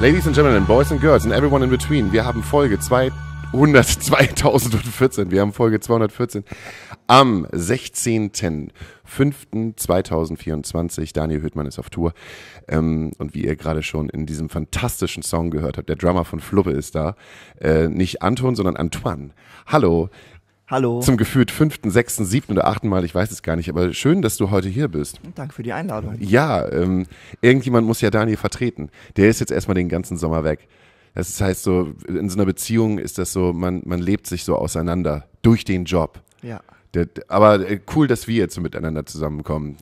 Ladies and Gentlemen, Boys and Girls and everyone in between, wir haben Folge 200, 2014, wir haben Folge 214 am 16.05.2024. Daniel Höhtmann ist auf Tour ähm, und wie ihr gerade schon in diesem fantastischen Song gehört habt, der Drummer von Fluppe ist da, äh, nicht Anton, sondern Antoine. Hallo, Hallo. Zum gefühlt fünften, sechsten, siebten oder achten Mal, ich weiß es gar nicht, aber schön, dass du heute hier bist. Danke für die Einladung. Ja, ähm, irgendjemand muss ja Daniel vertreten. Der ist jetzt erstmal den ganzen Sommer weg. Das heißt so, in so einer Beziehung ist das so, man, man lebt sich so auseinander durch den Job. Ja aber äh, cool, dass wir jetzt miteinander zusammenkommen.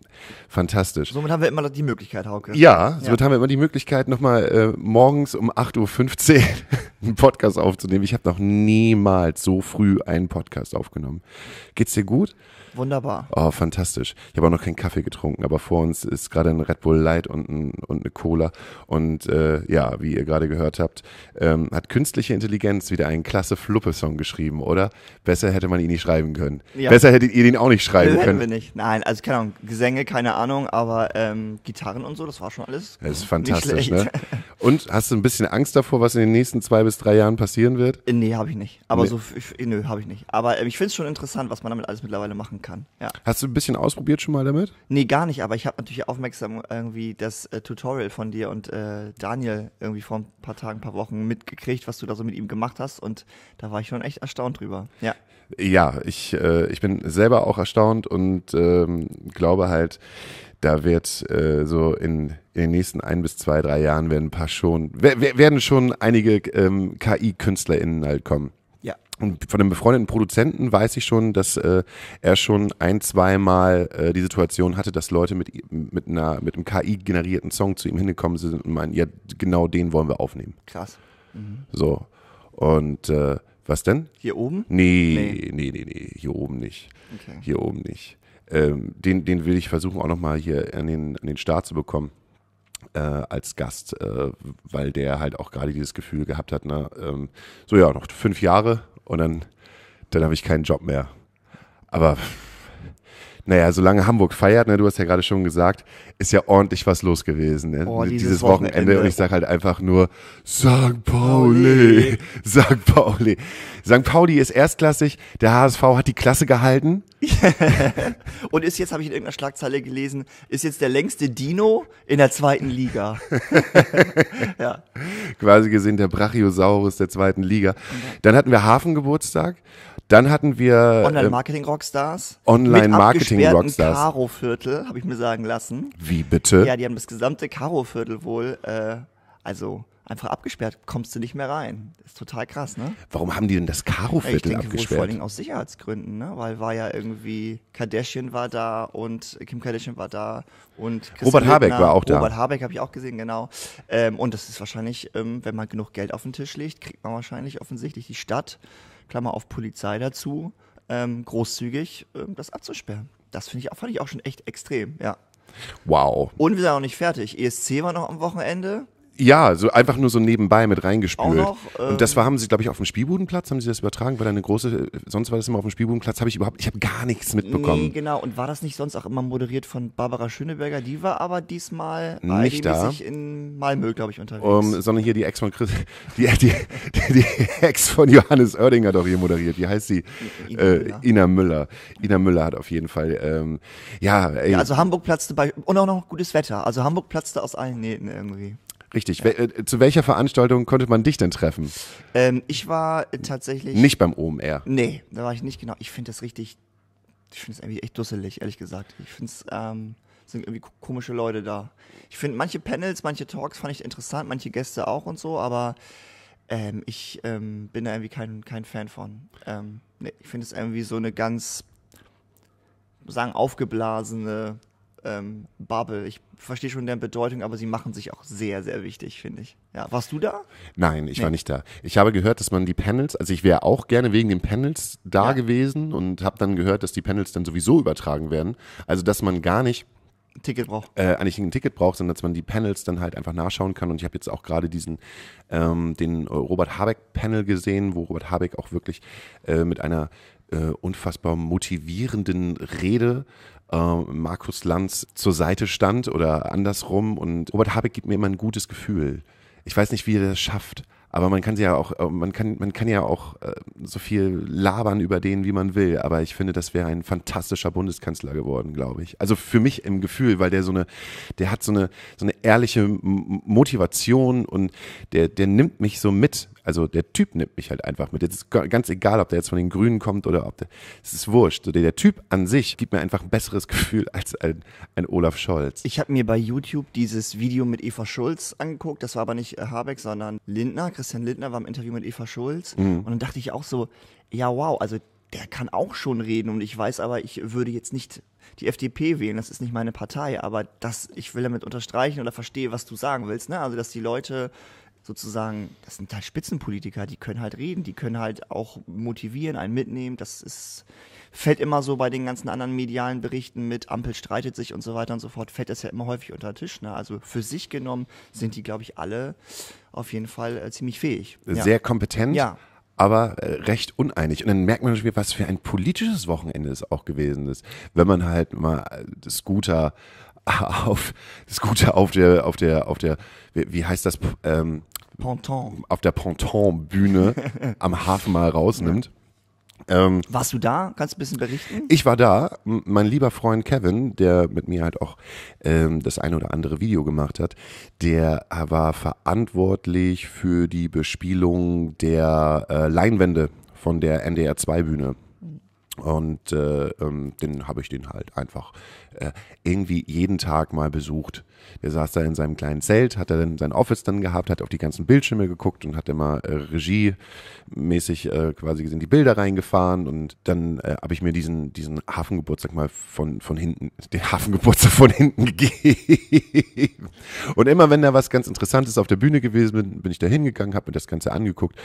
Fantastisch. Somit haben wir immer noch die Möglichkeit, Hauke. Ja, somit ja. haben wir immer die Möglichkeit, nochmal äh, morgens um 8.15 Uhr einen Podcast aufzunehmen. Ich habe noch niemals so früh einen Podcast aufgenommen. Geht's dir gut? Wunderbar. Oh, fantastisch. Ich habe auch noch keinen Kaffee getrunken, aber vor uns ist gerade ein Red Bull Light und, ein, und eine Cola. Und äh, ja, wie ihr gerade gehört habt, ähm, hat künstliche Intelligenz wieder einen klasse Fluppe-Song geschrieben, oder? Besser hätte man ihn nicht schreiben können. Ja. Besser hättet ihr den auch nicht schreiben das können. Wir nicht. Nein, also keine Ahnung, Gesänge, keine Ahnung, aber ähm, Gitarren und so, das war schon alles. Das ist fantastisch, ne? Und hast du ein bisschen Angst davor, was in den nächsten zwei bis drei Jahren passieren wird? Äh, nee, habe ich nicht. Aber nee. so, ich, nö, habe ich nicht. Aber äh, ich finde es schon interessant, was man damit alles mittlerweile machen kann kann. Ja. Hast du ein bisschen ausprobiert schon mal damit? Nee, gar nicht, aber ich habe natürlich aufmerksam irgendwie das äh, Tutorial von dir und äh, Daniel irgendwie vor ein paar Tagen, ein paar Wochen mitgekriegt, was du da so mit ihm gemacht hast und da war ich schon echt erstaunt drüber. Ja. Ja, ich, äh, ich bin selber auch erstaunt und ähm, glaube halt, da wird äh, so in, in, den nächsten ein bis zwei, drei Jahren werden paar schon, werden schon einige ähm, KI-KünstlerInnen halt kommen. Und von einem befreundeten Produzenten weiß ich schon, dass äh, er schon ein, zweimal äh, die Situation hatte, dass Leute mit, mit, einer, mit einem KI-generierten Song zu ihm hingekommen sind und meinen, ja, genau den wollen wir aufnehmen. Krass. Mhm. So. Und äh, was denn? Hier oben? Nee, nee, nee, nee, nee. hier oben nicht. Okay. Hier oben nicht. Ähm, den, den will ich versuchen, auch nochmal hier an den, an den Start zu bekommen. Äh, als Gast, äh, weil der halt auch gerade dieses Gefühl gehabt hat, ne, ähm, so ja, noch fünf Jahre und dann, dann habe ich keinen Job mehr. Aber naja, solange Hamburg feiert, ne, du hast ja gerade schon gesagt, ist ja ordentlich was los gewesen. Ne? Oh, dieses, dieses Wochenende. Wochenende. Und ich sage halt einfach nur, St. Pauli, St. Pauli. St. Pauli ist erstklassig, der HSV hat die Klasse gehalten. und ist jetzt, habe ich in irgendeiner Schlagzeile gelesen, ist jetzt der längste Dino in der zweiten Liga. ja. Quasi gesehen der Brachiosaurus der zweiten Liga. Dann hatten wir Hafengeburtstag. Dann hatten wir Online-Marketing-Rockstars. Ähm, Online-Marketing-Rockstars. Karo-Viertel, habe ich mir sagen lassen. Wie bitte? Ja, die haben das gesamte Karo-Viertel wohl, äh, also einfach abgesperrt, kommst du nicht mehr rein. ist total krass, ne? Warum haben die denn das Karo-Viertel abgesperrt? Ich denke wohl vor allen Dingen aus Sicherheitsgründen, ne? Weil war ja irgendwie Kardashian war da und Kim Kardashian war da und Christian Robert Lüttner, Habeck war auch da. Robert Habeck habe ich auch gesehen, genau. Ähm, und das ist wahrscheinlich, ähm, wenn man genug Geld auf den Tisch legt, kriegt man wahrscheinlich offensichtlich die Stadt Klammer auf Polizei dazu, ähm, großzügig ähm, das abzusperren. Das finde ich, auch, fand ich auch schon echt extrem, ja. Wow. Und wir sind auch nicht fertig. ESC war noch am Wochenende. Ja, so einfach nur so nebenbei mit reingespült. Noch, ähm und das ähm, war, haben sie, glaube ich, auf dem Spielbudenplatz, haben sie das übertragen, weil da eine große, sonst war das immer auf dem Spielbudenplatz, habe ich überhaupt, ich habe gar nichts mitbekommen. Nee, genau, und war das nicht sonst auch immer moderiert von Barbara Schöneberger? Die war aber diesmal nicht da. in Malmö, glaube ich, unterwegs. Um, sondern hier die Ex von Chris, die, die, die, die, Ex von Johannes Oerding hat auch hier moderiert. Wie heißt sie? Ina, äh, Müller. Ina Müller. Ina Müller hat auf jeden Fall, ähm, ja, ey. ja. Also Hamburg platzte bei, und auch noch gutes Wetter. Also Hamburg platzte aus allen Nähten irgendwie. Richtig. Ja. Äh, zu welcher Veranstaltung konnte man dich denn treffen? Ähm, ich war tatsächlich. Nicht beim OMR. Nee, da war ich nicht genau. Ich finde das richtig. Ich finde es irgendwie echt dusselig, ehrlich gesagt. Ich finde es. Ähm, sind irgendwie komische Leute da. Ich finde manche Panels, manche Talks fand ich interessant, manche Gäste auch und so, aber ähm, ich ähm, bin da irgendwie kein, kein Fan von. Ähm, nee, ich finde es irgendwie so eine ganz, sagen, aufgeblasene ähm, Bubble. Ich verstehe schon deren Bedeutung, aber sie machen sich auch sehr, sehr wichtig, finde ich. Ja, warst du da? Nein, ich nee. war nicht da. Ich habe gehört, dass man die Panels, also ich wäre auch gerne wegen den Panels da ja. gewesen und habe dann gehört, dass die Panels dann sowieso übertragen werden. Also, dass man gar nicht Ticket braucht. Äh, eigentlich ein Ticket braucht, sondern dass man die Panels dann halt einfach nachschauen kann. Und ich habe jetzt auch gerade diesen, ähm, den Robert Habeck-Panel gesehen, wo Robert Habeck auch wirklich äh, mit einer äh, unfassbar motivierenden Rede äh, Markus Lanz zur Seite stand oder andersrum. Und Robert Habeck gibt mir immer ein gutes Gefühl. Ich weiß nicht, wie er das schafft. Aber man kann sie ja auch, äh, man kann, man kann ja auch äh, so viel labern über den, wie man will. Aber ich finde, das wäre ein fantastischer Bundeskanzler geworden, glaube ich. Also für mich im Gefühl, weil der so eine, der hat so eine, so eine ehrliche Motivation und der, der nimmt mich so mit also der Typ nimmt mich halt einfach mit. Jetzt ist ganz egal, ob der jetzt von den Grünen kommt oder ob der. Es ist wurscht. So, der, der, Typ an sich gibt mir einfach ein besseres Gefühl als ein, ein Olaf Scholz. Ich habe mir bei YouTube dieses Video mit Eva Schulz angeguckt. Das war aber nicht äh, Habeck, sondern Lindner. Christian Lindner war im Interview mit Eva Schulz. Mhm. Und dann dachte ich auch so, ja, wow, also der kann auch schon reden und ich weiß aber, ich würde jetzt nicht die FDP wählen, das ist nicht meine Partei, aber das, ich will damit unterstreichen oder verstehe, was du sagen willst, ne? Also, dass die Leute sozusagen, das sind halt Spitzenpolitiker, die können halt reden, die können halt auch motivieren, einen mitnehmen. Das ist, fällt immer so bei den ganzen anderen medialen Berichten mit, Ampel streitet sich und so weiter und so fort, fällt das ja immer häufig unter den Tisch. Ne? Also für sich genommen sind die, glaube ich, alle auf jeden Fall äh, ziemlich fähig. Sehr ja. kompetent. Ja aber äh, recht uneinig. Und dann merkt man natürlich, was für ein politisches Wochenende es auch gewesen ist, wenn man halt mal äh, Scooter auf Scooter auf der auf der auf der wie, heißt das ähm, Ponton. auf der Ponton-Bühne am Hafen mal rausnimmt. Ähm, Warst du da? Kannst du ein bisschen berichten? Ich war da. Mein lieber Freund Kevin, der mit mir halt auch ähm, das eine oder andere Video gemacht hat, der war verantwortlich für die Bespielung der äh, Leinwände von der NDR 2 Bühne. Und äh, ähm, den habe ich den halt einfach äh, irgendwie jeden Tag mal besucht. Der saß da in seinem kleinen Zelt, hat er dann sein Office dann gehabt, hat auf die ganzen Bildschirme geguckt und hat immer äh, regiemäßig äh, quasi gesehen die Bilder reingefahren. Und dann äh, habe ich mir diesen, diesen Hafengeburtstag mal von, von hinten, den Hafengeburtstag von hinten gegeben. Und immer wenn da was ganz Interessantes auf der Bühne gewesen bin, bin ich da hingegangen, habe mir das Ganze angeguckt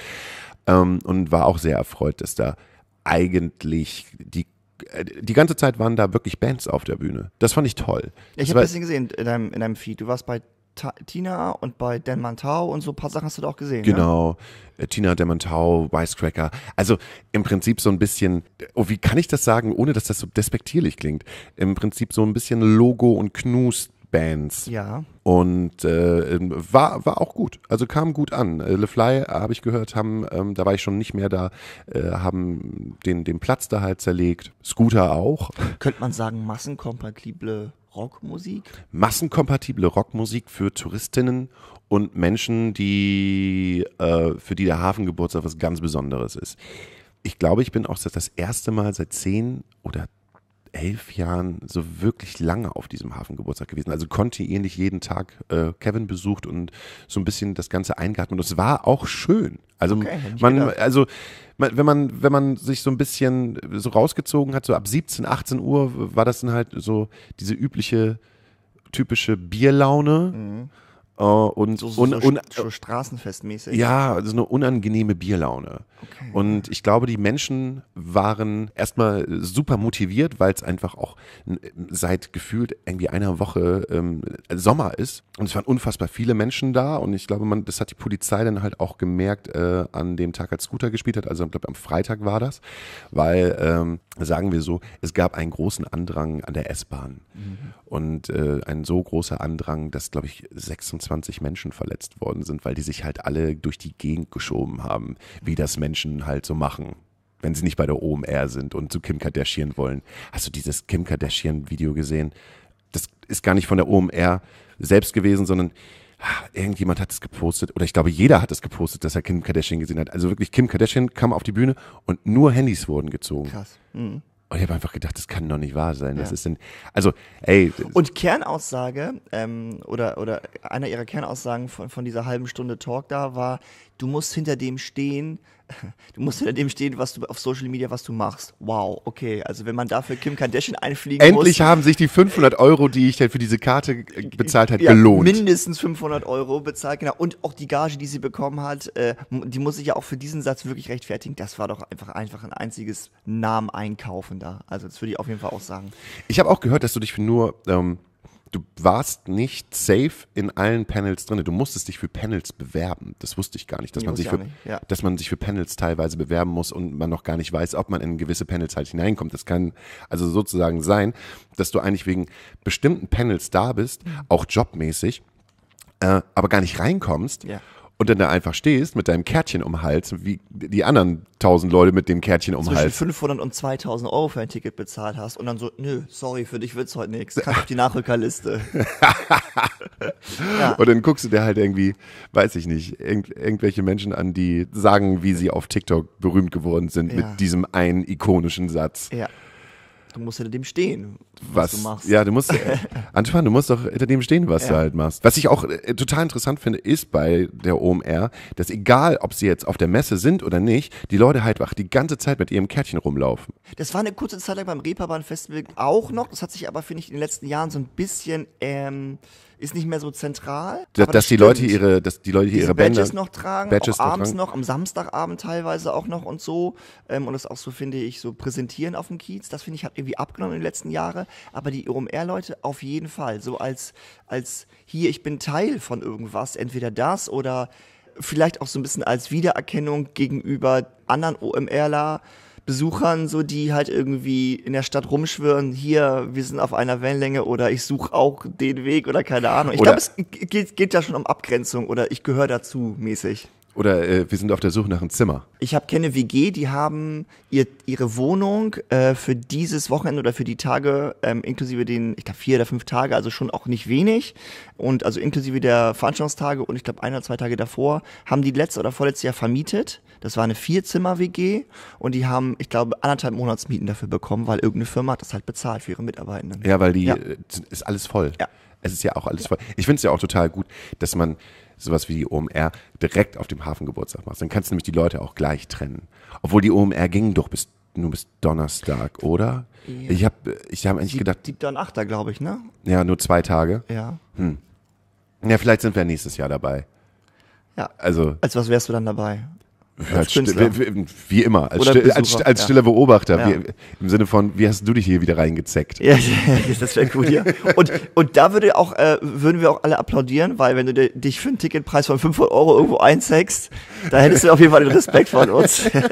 ähm, und war auch sehr erfreut, dass da eigentlich die äh, die ganze Zeit waren da wirklich Bands auf der Bühne. Das fand ich toll. Ja, ich habe ein bisschen gesehen in deinem, in deinem Feed. Du warst bei Ta Tina und bei Dan Mantau und so ein paar Sachen hast du da auch gesehen. Ne? Genau. Ne? Tina, Dan Mantau, Wisecracker. Also im Prinzip so ein bisschen, oh, wie kann ich das sagen, ohne dass das so despektierlich klingt? Im Prinzip so ein bisschen Logo und Knus Bands. Ja. Und äh, ähm, war, war auch gut. Also kam gut an. Äh, Le Fly, äh, habe ich gehört, haben, ähm, da war ich schon nicht mehr da, äh, haben den, den Platz da halt zerlegt. Scooter auch. Könnte man sagen, massenkompatible Rockmusik? Massenkompatible Rockmusik für Touristinnen und Menschen, die äh, für die der Hafengeburtstag was ganz Besonderes ist. Ich glaube, ich bin auch das erste Mal seit zehn oder elf Jahren so wirklich lange auf diesem Hafengeburtstag gewesen. Also kontinuierlich jeden Tag äh, Kevin besucht und so ein bisschen das Ganze eingeatmet. Und es war auch schön. Also okay, man, also man, wenn man, wenn man sich so ein bisschen so rausgezogen hat, so ab 17, 18 Uhr war das dann halt so diese übliche, typische Bierlaune. Mhm Uh, und, so, so, und, so, so straßenfestmäßig. Ja, so eine unangenehme Bierlaune. Okay. Und ich glaube, die Menschen waren erstmal super motiviert, weil es einfach auch seit gefühlt irgendwie einer Woche ähm, Sommer ist. Und es waren unfassbar viele Menschen da. Und ich glaube, man, das hat die Polizei dann halt auch gemerkt äh, an dem Tag, als Scooter gespielt hat. Also ich glaube, am Freitag war das. Weil, ähm, sagen wir so, es gab einen großen Andrang an der S-Bahn. Mhm und äh, ein so großer Andrang, dass, glaube ich, 26 Menschen verletzt worden sind, weil die sich halt alle durch die Gegend geschoben haben, wie das Menschen halt so machen wenn sie nicht bei der OMR sind und zu Kim Kardashian wollen. Hast du dieses Kim Kardashian-Video gesehen? Das ist gar nicht von der OMR selbst gewesen, sondern ach, irgendjemand hat es gepostet oder ich glaube, jeder hat es gepostet, dass er Kim Kardashian gesehen hat. Also wirklich, Kim Kardashian kam auf die Bühne und nur Handys wurden gezogen. Krass. Mhm. Und ich habe einfach gedacht, das kann doch nicht wahr sein. Das ja. ist denn, also, ey. Und Kernaussage ähm, oder, oder einer ihrer Kernaussagen von, von dieser halben Stunde Talk da war, du musst hinter dem stehen, du musst hinter dem stehen, was du auf Social Media, was du machst. Wow, okay. Also wenn man dafür Kim Kardashian einfliegen Endlich muss. Endlich haben sich die 500 Euro, die ich denn für diese Karte bezahlt habe, ja, gelohnt. Mindestens 500 Euro bezahlt, genau. Und auch die Gage, die sie bekommen hat, äh, die muss ich ja auch für diesen Satz wirklich rechtfertigen. Das war doch einfach, einfach ein einziges Namen einkaufen da. Also das würde ich auf jeden Fall auch sagen. Ich habe auch gehört, dass du dich für nur ähm, du warst nicht safe in allen Panels drin. Du musstest dich für Panels bewerben. Das wusste ich gar nicht, dass, man sich, für, ja. dass man sich für Panels teilweise bewerben muss und man noch gar nicht weiß, ob man in gewisse Panels halt hineinkommt. Das kann also sozusagen sein, dass du eigentlich wegen bestimmten Panels da bist, mhm. auch jobmäßig, äh, aber gar nicht reinkommst. Ja und dann da einfach stehst mit deinem Kärtchen um den Hals, wie die anderen tausend Leute mit dem Kärtchen um den Hals. 500 und 2000 Euro für ein Ticket bezahlt hast und dann so, nö, sorry, für dich wird's heute nichts, kann auf die Nachrückerliste. ja. Und dann guckst du dir halt irgendwie, weiß ich nicht, irgend, irgendwelche Menschen an, die sagen, wie sie auf TikTok berühmt geworden sind ja. mit diesem einen ikonischen Satz. Ja. Du musst hinter dem stehen, was, was, du machst. Ja, du musst, äh, Antoine, du musst doch hinter dem stehen, was ja. du halt machst. Was ich auch äh, total interessant finde, ist bei der OMR, dass egal, ob sie jetzt auf der Messe sind oder nicht, die Leute halt wach die ganze Zeit mit ihrem Kärtchen rumlaufen. Das war eine kurze Zeit lang beim Reeperbahn Festival auch noch. Das hat sich aber, finde ich, in den letzten Jahren so ein bisschen ähm, ist nicht mehr so zentral. Da, dass, das die Leute ihre, dass die Leute ihre Badges Bänder, noch tragen, Badges noch abends noch, am Samstagabend teilweise auch noch und so. Ähm, und das auch so, finde ich, so präsentieren auf dem Kiez. Das finde ich hat irgendwie abgenommen in den letzten Jahren. Aber die OMR-Leute auf jeden Fall. So als, als hier, ich bin Teil von irgendwas. Entweder das oder vielleicht auch so ein bisschen als Wiedererkennung gegenüber anderen OMRler Besuchern, so die halt irgendwie in der Stadt rumschwirren, hier, wir sind auf einer Wellenlänge oder ich suche auch den Weg oder keine Ahnung. Ich glaube, es geht, geht ja schon um Abgrenzung oder ich gehöre dazu mäßig. Oder äh, wir sind auf der Suche nach einem Zimmer. Ich habe keine WG, die haben ihr, ihre Wohnung äh, für dieses Wochenende oder für die Tage, ähm, inklusive den, ich glaube, vier oder fünf Tage, also schon auch nicht wenig. Und also inklusive der Veranstaltungstage und ich glaube ein oder zwei Tage davor, haben die letzte oder vorletzte Jahr vermietet. Das war eine Vierzimmer-WG und die haben, ich glaube, anderthalb Monatsmieten dafür bekommen, weil irgendeine Firma hat das halt bezahlt für ihre Mitarbeitenden. Ja, weil die ja. Äh, ist alles voll. Ja. Es ist ja auch alles ja. voll. Ich finde es ja auch total gut, dass man sowas wie die OMR direkt auf dem Hafengeburtstag machst. Dann kannst du nämlich die Leute auch gleich trennen. Obwohl die OMR ging doch bis nur bis Donnerstag, oder? Ja. Ich habe ich hab eigentlich gedacht. Die dann Achter, glaube ich, ne? Ja, nur zwei Tage. Ja. Hm. Ja, vielleicht sind wir nächstes Jahr dabei. Ja. Also. Als was wärst du dann dabei? Als als wie, wie, immer, als, still, als, als, stiller ja. Beobachter. Ja. Wie, Im Sinne von, wie hast du dich hier wieder reingezeckt? Ja, das wäre gut, hier. Und, und da würde auch, äh, würden wir auch alle applaudieren, weil wenn du dich für einen Ticketpreis von 500 Euro irgendwo einzeckst, da hättest du auf jeden Fall den Respekt von uns. ja.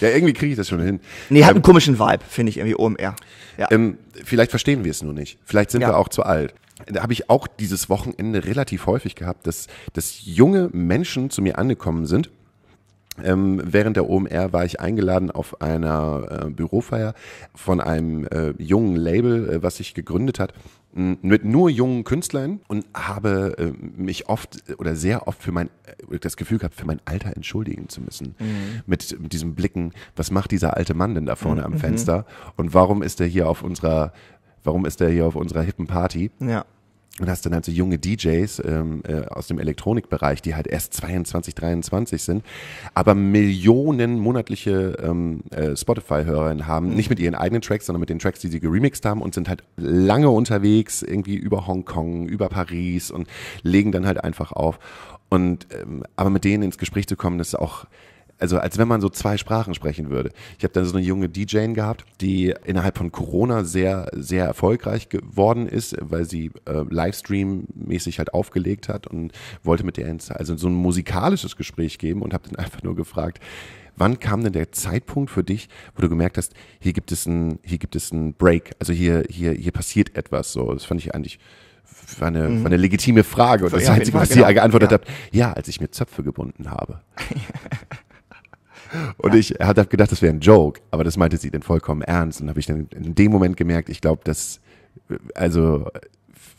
ja. irgendwie kriege ich das schon hin. Nee, hat ähm, einen komischen Vibe, finde ich irgendwie, OMR. Ja. Ähm, vielleicht verstehen wir es nur nicht. Vielleicht sind wir auch zu alt da habe ich auch dieses Wochenende relativ häufig gehabt, dass, dass junge Menschen zu mir angekommen sind. Ähm, während der OMR war ich eingeladen auf einer äh, Bürofeier von einem äh, jungen Label, äh, was sich gegründet hat, mit nur jungen Künstlern und habe äh, mich oft oder sehr oft für mein, äh, das Gefühl gehabt, für mein Alter entschuldigen zu müssen. Mhm. Mit, mit diesen Blicken, was macht dieser alte Mann denn da vorne mhm. am Fenster und warum ist er hier auf unserer warum ist der hier auf unserer hippen Party? Ja. Und hast dann halt so junge DJs ähm, äh, aus dem Elektronikbereich, die halt erst 22, 23 sind, aber Millionen monatliche ähm, äh, Spotify-Hörerinnen haben, mhm. nicht mit ihren eigenen Tracks, sondern mit den Tracks, die sie geremixed haben und sind halt lange unterwegs, irgendwie über Hongkong, über Paris und legen dann halt einfach auf. Und ähm, aber mit denen ins Gespräch zu kommen, das ist auch also als wenn man so zwei Sprachen sprechen würde. Ich habe dann so eine junge DJ gehabt, die innerhalb von Corona sehr, sehr erfolgreich geworden ist, weil sie äh, Livestream-mäßig halt aufgelegt hat und wollte mit der Insta also so ein musikalisches Gespräch geben und habe dann einfach nur gefragt, Wann kam denn der Zeitpunkt für dich, wo du gemerkt hast, hier gibt es einen, hier gibt es einen Break, also hier, hier, hier passiert etwas so. Das fand ich eigentlich war eine, mhm. war eine legitime Frage. Und das ja, Einzige, was genau. ihr geantwortet ja. habt, ja, als ich mir Zöpfe gebunden habe. Und ich hatte gedacht, das wäre ein Joke, aber das meinte sie dann vollkommen ernst. Und habe ich dann in dem Moment gemerkt, ich glaube, dass, also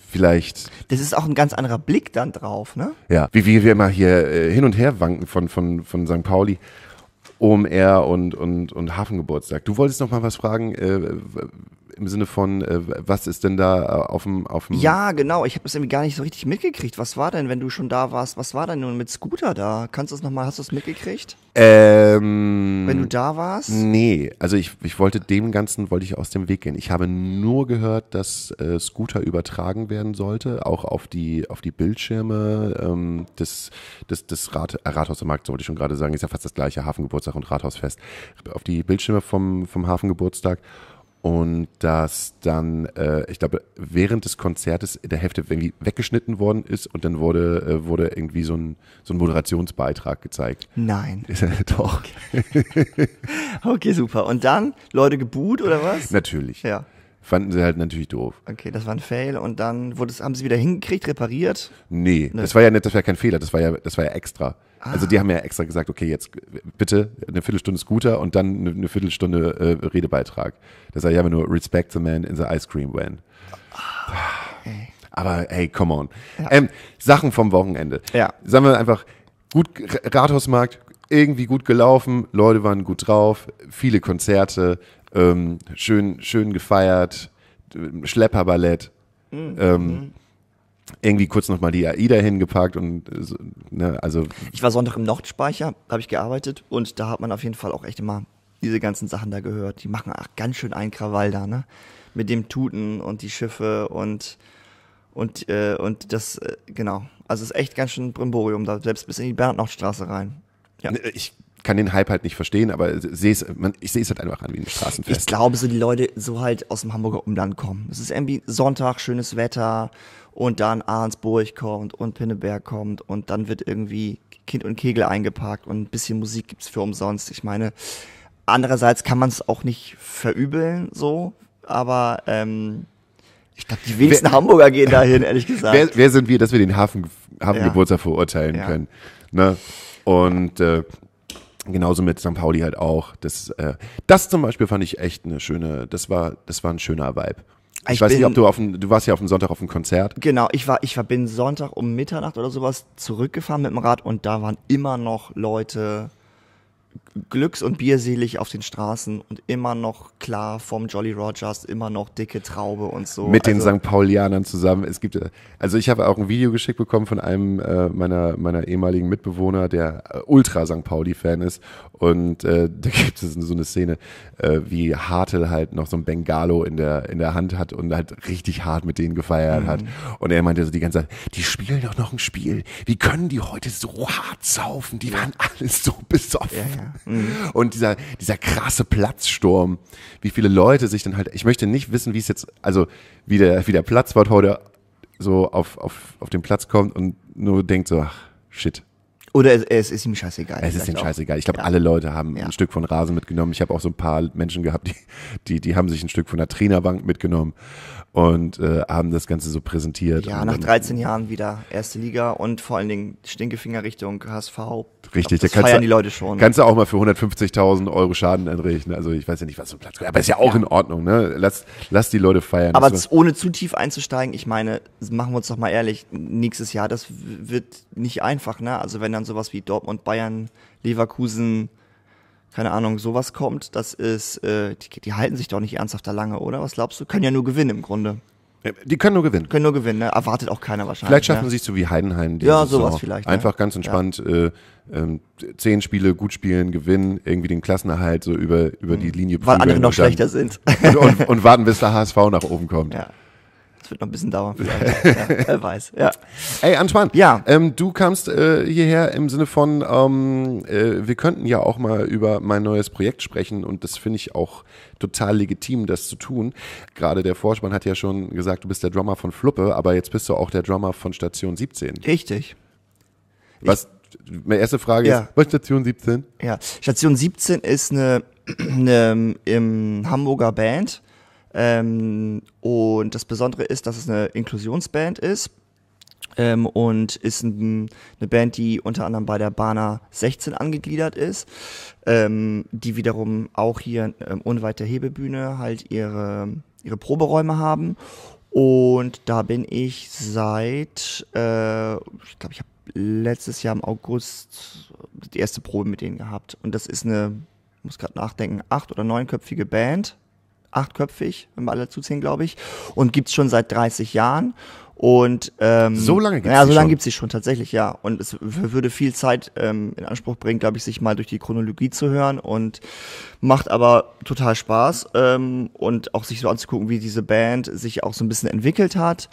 vielleicht. Das ist auch ein ganz anderer Blick dann drauf, ne? Ja, wie, wie wir immer hier äh, hin und her wanken von, von, von St. Pauli. OMR und, und, und Hafengeburtstag. Du wolltest noch mal was fragen. Äh, im Sinne von, äh, was ist denn da äh, auf dem. Auf dem ja, genau. Ich habe das irgendwie gar nicht so richtig mitgekriegt. Was war denn, wenn du schon da warst? Was war denn nun mit Scooter da? Kannst du es nochmal, hast du es mitgekriegt? Ähm, wenn du da warst? Nee, also ich, ich wollte dem Ganzen, wollte ich aus dem Weg gehen. Ich habe nur gehört, dass äh, Scooter übertragen werden sollte, auch auf die, auf die Bildschirme ähm, des, des, des Rat, äh, Rathausermarkts, wollte ich schon gerade sagen, ist ja fast das gleiche, Hafengeburtstag und Rathausfest. Auf die Bildschirme vom, vom Hafengeburtstag und das dann, äh, ich glaube, während des Konzertes in der Hälfte irgendwie weggeschnitten worden ist und dann wurde, äh, wurde irgendwie so ein, so ein Moderationsbeitrag gezeigt. Nein. Doch. Okay. okay, super. Und dann Leute geboot oder was? Natürlich. Ja. Fanden sie halt natürlich doof. Okay, das war ein Fail und dann wurde es, haben sie wieder hingekriegt, repariert? Nee, nee. das war ja nicht, das war kein Fehler, das war ja, das war ja extra. Also die ah. haben ja extra gesagt, okay, jetzt bitte eine Viertelstunde Scooter und dann eine, Viertelstunde äh, Redebeitrag. Das heißt, ich aber nur Respect the Man in the Ice Cream Van. Ah, okay. Aber hey, come on. Ja. Ähm, Sachen vom Wochenende. Ja. Sagen wir einfach, gut Rathausmarkt, irgendwie gut gelaufen, Leute waren gut drauf, viele Konzerte, ähm, schön, schön gefeiert, äh, Schlepperballett. Mhm. Ähm, mhm irgendwie kurz nochmal die AIDA hingepackt und äh, ne, also. Ich war Sonntag im Nordspeicher, habe ich gearbeitet und da hat man auf jeden Fall auch echt immer diese ganzen Sachen da gehört. Die machen auch ganz schön einen Krawall da, ne? Mit dem Tuten und die Schiffe und und äh, und das äh, genau. Also es ist echt ganz schön Brimborium da, selbst bis in die Bernhardstraße rein. Ja. Ne, ich kann den Hype halt nicht verstehen, aber seh's, man, ich sehe es halt einfach an wie ein Straßenfest. Ich glaube, so die Leute so halt aus dem Hamburger Umland kommen. Es ist irgendwie Sonntag, schönes Wetter und dann Arnsburg kommt und Pinneberg kommt und dann wird irgendwie Kind und Kegel eingepackt und ein bisschen Musik gibt es für umsonst. Ich meine, andererseits kann man es auch nicht verübeln so, aber ähm, ich glaube, die wenigsten wer, Hamburger gehen dahin, ehrlich gesagt. Wer, wer, sind wir, dass wir den Hafen, Hafengeburtstag ja. verurteilen ja. können? Ne? Und äh, genauso mit St. Pauli halt auch. Das, äh, das zum Beispiel fand ich echt eine schöne, das war, das war ein schöner Vibe. Ich, ich weiß bin, nicht, ob du auf dem, du warst ja auf dem Sonntag auf dem Konzert. Genau, ich war, ich war, bin Sonntag um Mitternacht oder sowas zurückgefahren mit dem Rad und da waren immer noch Leute glücks- und bierselig auf den Straßen und immer noch klar vom Jolly Rogers, immer noch dicke Traube und so. Mit also, den St. Paulianern zusammen. Es gibt, äh, also ich habe auch ein Video geschickt bekommen von einem äh, meiner, meiner ehemaligen Mitbewohner, der äh, ultra St. Pauli-Fan ist. Und äh, da gibt es so eine Szene, äh, wie Hartel halt noch so ein Bengalo in der, in der Hand hat und halt richtig hart mit denen gefeiert mhm. hat. Und er meinte so die ganze Zeit, die spielen doch noch ein Spiel. Wie können die heute so hart saufen? Die waren alles so besoffen. Ja, ja. Mhm. Und dieser, dieser krasse Platzsturm, wie viele Leute sich dann halt, ich möchte nicht wissen, wie es jetzt, also wie der, wie der Platzwart heute so auf, auf, auf den Platz kommt und nur denkt so, ach, shit. Oder es, es ist ihm scheißegal. Es ist ihm scheißegal. Ich glaube, ja. alle Leute haben ja. ein Stück von Rasen mitgenommen. Ich habe auch so ein paar Menschen gehabt, die, die, die haben sich ein Stück von der Trainerbank mitgenommen und äh, haben das Ganze so präsentiert. Ja, nach 13 Jahren wieder erste Liga und vor allen Dingen Stinkefinger Richtung HSV, Richtig, glaub, das feiern die Leute schon. Kannst du auch mal für 150.000 Euro Schaden anrichten. Also ich weiß ja nicht, was so ein Platz kommt. Aber ist ja auch ja. in Ordnung, ne? Lass, lass die Leute feiern. Aber ohne zu tief einzusteigen, ich meine, machen wir uns doch mal ehrlich, nächstes Jahr, das wird nicht einfach, ne? Also wenn dann sowas wie Dortmund, Bayern, Leverkusen, keine Ahnung, sowas kommt, das ist, äh, die, die halten sich doch nicht ernsthaft da lange, oder? Was glaubst du? Können ja nur gewinnen im Grunde. Die können nur gewinnen. Können nur gewinnen, ne? erwartet auch keiner wahrscheinlich. Vielleicht schaffen ne? sie es so wie Heidenheim. Ja, sowas vielleicht. Einfach ne? ganz entspannt ja. äh, äh, zehn Spiele gut spielen, gewinnen, irgendwie den Klassenerhalt so über, über die mhm. Linie Weil andere noch schlechter sind. und, und, und, warten, bis der HSV nach oben kommt. Ja. Das wird noch ein bisschen dauern. Vielleicht. ja, wer weiß. Ja. Ey, Antoine, ja. Ähm, du kamst äh, hierher im Sinne von, ähm, äh, wir könnten ja auch mal über mein neues Projekt sprechen und das finde ich auch total legitim, das zu tun. Gerade der Vorspann hat ja schon gesagt, du bist der Drummer von Fluppe, aber jetzt bist du auch der Drummer von Station 17. Richtig. Was, meine erste Frage ja. ist, was ist Station 17? Ja, Station 17 ist eine, eine im Hamburger Band. Ähm, und das Besondere ist, dass es eine Inklusionsband ist. Ähm, und ist ein, eine Band, die unter anderem bei der Bana 16 angegliedert ist, ähm, die wiederum auch hier ähm, unweit der Hebebühne halt ihre, ihre Proberäume haben. Und da bin ich seit, äh, ich glaube, ich habe letztes Jahr im August die erste Probe mit denen gehabt. Und das ist eine, muss gerade nachdenken, acht- oder neunköpfige Band achtköpfig, wenn wir alle zuziehen, glaube ich. Und gibt's schon seit 30 Jahren. Und ähm, so lange gibt's ja, so lange schon. gibt's sie schon tatsächlich, ja. Und es würde viel Zeit ähm, in Anspruch bringen, glaube ich, sich mal durch die Chronologie zu hören und macht aber total Spaß ähm, und auch sich so anzugucken, wie diese Band sich auch so ein bisschen entwickelt hat.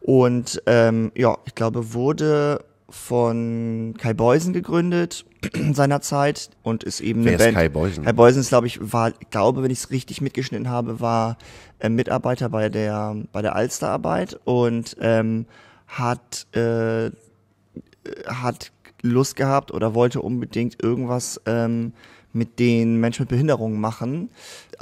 Und ähm, ja, ich glaube, wurde von Kai Beusen gegründet seinerzeit und ist eben Wer eine ist Band. Kai Beusen? Kai Beusen ist, glaube ich, war, glaube, wenn ich es richtig mitgeschnitten habe, war äh, Mitarbeiter bei der bei der Alsterarbeit und ähm, hat äh, hat Lust gehabt oder wollte unbedingt irgendwas ähm, mit den Menschen mit Behinderungen machen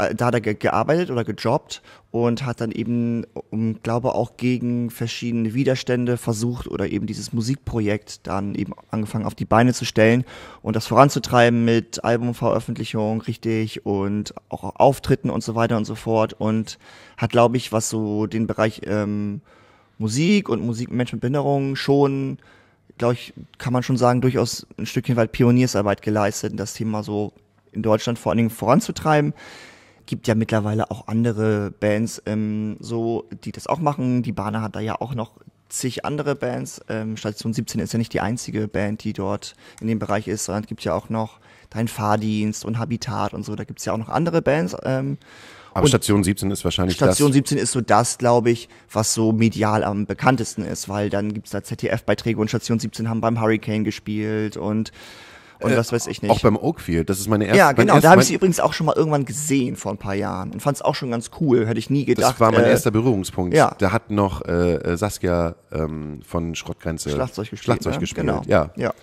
äh, da hat er gearbeitet oder gejobbt und hat dann eben, um, glaube auch gegen verschiedene Widerstände versucht oder eben dieses Musikprojekt dann eben angefangen auf die Beine zu stellen und das voranzutreiben mit Albumveröffentlichung richtig und auch Auftritten und so weiter und so fort und hat, glaube ich, was so den Bereich ähm, Musik und Musik mit Menschen mit Behinderung schon glaube ich, kann man schon sagen, durchaus ein Stückchen weit Pioniersarbeit geleistet, das Thema so in Deutschland vor allen Dingen voranzutreiben gibt ja mittlerweile auch andere Bands ähm, so, die das auch machen. Die Bahner hat da ja auch noch zig andere Bands. Ähm, Station 17 ist ja nicht die einzige Band, die dort in dem Bereich ist, sondern es gibt ja auch noch Dein Fahrdienst und Habitat und so. Da gibt es ja auch noch andere Bands. Ähm, aber Station 17 ist wahrscheinlich Station das. 17 ist so das, glaube ich, was so medial am bekanntesten ist, weil dann gibt es da ZDF-Beiträge und Station 17 haben beim Hurricane gespielt und äh, und äh, was weiß ich nicht. Auch beim Oakfield, das ist meine erste. Ja, genau, erst, da habe ich sie übrigens auch schon mal irgendwann gesehen vor ein paar Jahren und fand es auch schon ganz cool, hätte ich nie gedacht. Das war mein äh, erster Berührungspunkt. Ja. Da hat noch äh, äh Saskia ähm, von Schrottgrenze Schlagzeug gespielt. Schlagzeug gespielt, ne? gespielt genau. ja. ja.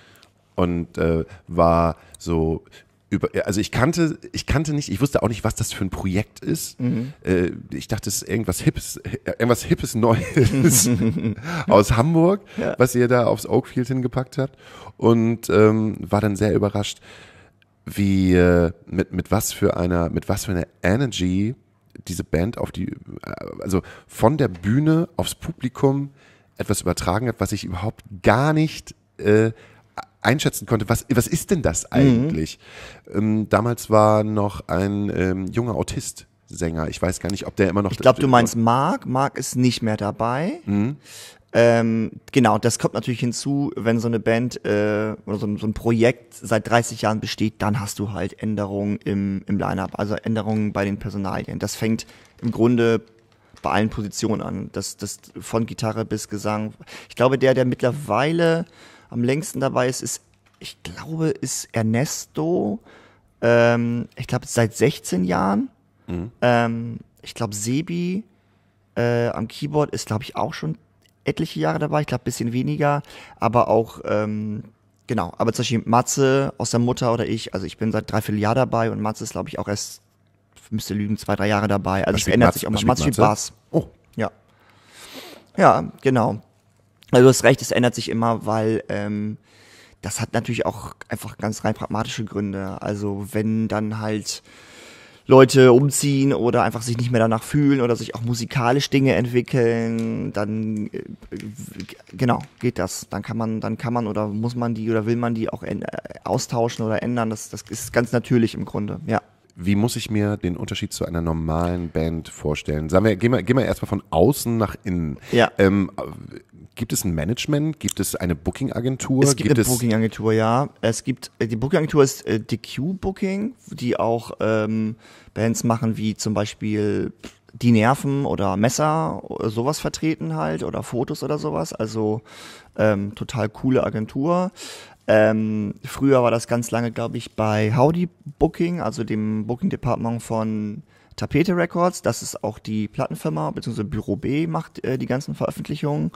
Und äh, war so über, also ich kannte, ich kannte nicht, ich wusste auch nicht, was das für ein Projekt ist. Mhm. Äh, ich dachte, es ist irgendwas Hippes, irgendwas Hippes Neues aus Hamburg, ja. was ihr da aufs Oakfield hingepackt habt. Und ähm, war dann sehr überrascht, wie äh, mit, mit was für einer, mit was für einer Energy diese Band auf die, äh, also von der Bühne aufs Publikum etwas übertragen hat, was ich überhaupt gar nicht äh, einschätzen konnte, was, was ist denn das mhm. eigentlich? Mhm. Ähm, damals war noch ein ähm, junger Autist Sänger. Ich weiß gar nicht, ob der immer noch. Ich glaube, du meinst Marc. Marc ist nicht mehr dabei. Mhm. Ähm, genau, das kommt natürlich hinzu, wenn so eine Band äh, oder so, so, ein Projekt seit 30 Jahren besteht, dann hast du halt Änderungen im, im Line-Up, also Änderungen bei den Personalien. Das fängt im Grunde bei allen Positionen an. Das, das von Gitarre bis Gesang. Ich glaube, der, der mittlerweile am längsten dabei ist, ist, ich glaube, ist Ernesto. Ähm, ich glaube, seit 16 Jahren. Mhm. Ähm, ich glaube, Sebi äh, am Keyboard ist, glaube ich, auch schon etliche Jahre dabei. Ich glaube, ein bisschen weniger. Aber auch, ähm, genau. Aber zum Beispiel Matze aus der Mutter oder ich. Also, ich bin seit dreiviertel Jahr dabei und Matze ist, glaube ich, auch erst, müsste lügen, zwei, drei Jahre dabei. Also, es ändert Matze? sich auch mal. Matze spielt Bass. Oh. Ja. Ja, genau. Also du hast recht, es ändert sich immer, weil ähm, das hat natürlich auch einfach ganz rein pragmatische Gründe. Also wenn dann halt Leute umziehen oder einfach sich nicht mehr danach fühlen oder sich auch musikalisch Dinge entwickeln, dann äh, genau geht das. Dann kann man, dann kann man oder muss man die oder will man die auch äh, austauschen oder ändern. Das, das ist ganz natürlich im Grunde, ja. Wie muss ich mir den Unterschied zu einer normalen Band vorstellen? Sagen wir, gehen wir, gehen wir erstmal von außen nach innen. Ja. Ähm, gibt es ein Management? Gibt es eine Booking-Agentur? Es gibt, gibt eine Booking-Agentur, ja. Es gibt, äh, die Booking-Agentur ist äh, DQ Booking, die auch ähm, Bands machen wie zum Beispiel die Nerven oder Messer oder äh, sowas vertreten halt oder Fotos oder sowas. Also ähm, total coole Agentur. Ähm, früher war das ganz lange, glaube ich, bei Howdy Booking, also dem Booking-Department von Tapete Records. Das ist auch die Plattenfirma, beziehungsweise Büro B macht äh, die ganzen Veröffentlichungen.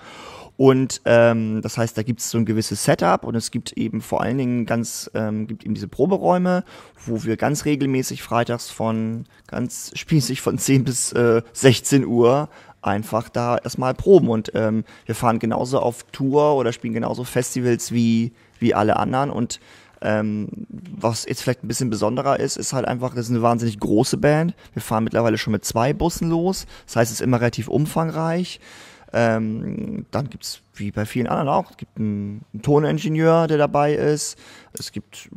Und ähm, das heißt, da gibt es so ein gewisses Setup und es gibt eben vor allen Dingen ganz, ähm, gibt eben diese Proberäume, wo wir ganz regelmäßig freitags von ganz spießig von 10 bis äh, 16 Uhr einfach da erstmal proben. Und ähm, wir fahren genauso auf Tour oder spielen genauso Festivals wie wie alle anderen und ähm, was jetzt vielleicht ein bisschen besonderer ist, ist halt einfach, das ist eine wahnsinnig große Band. Wir fahren mittlerweile schon mit zwei Bussen los. Das heißt, es ist immer relativ umfangreich. Ähm, dann es, wie bei vielen anderen auch, es gibt einen, einen Toningenieur, der dabei ist. Es gibt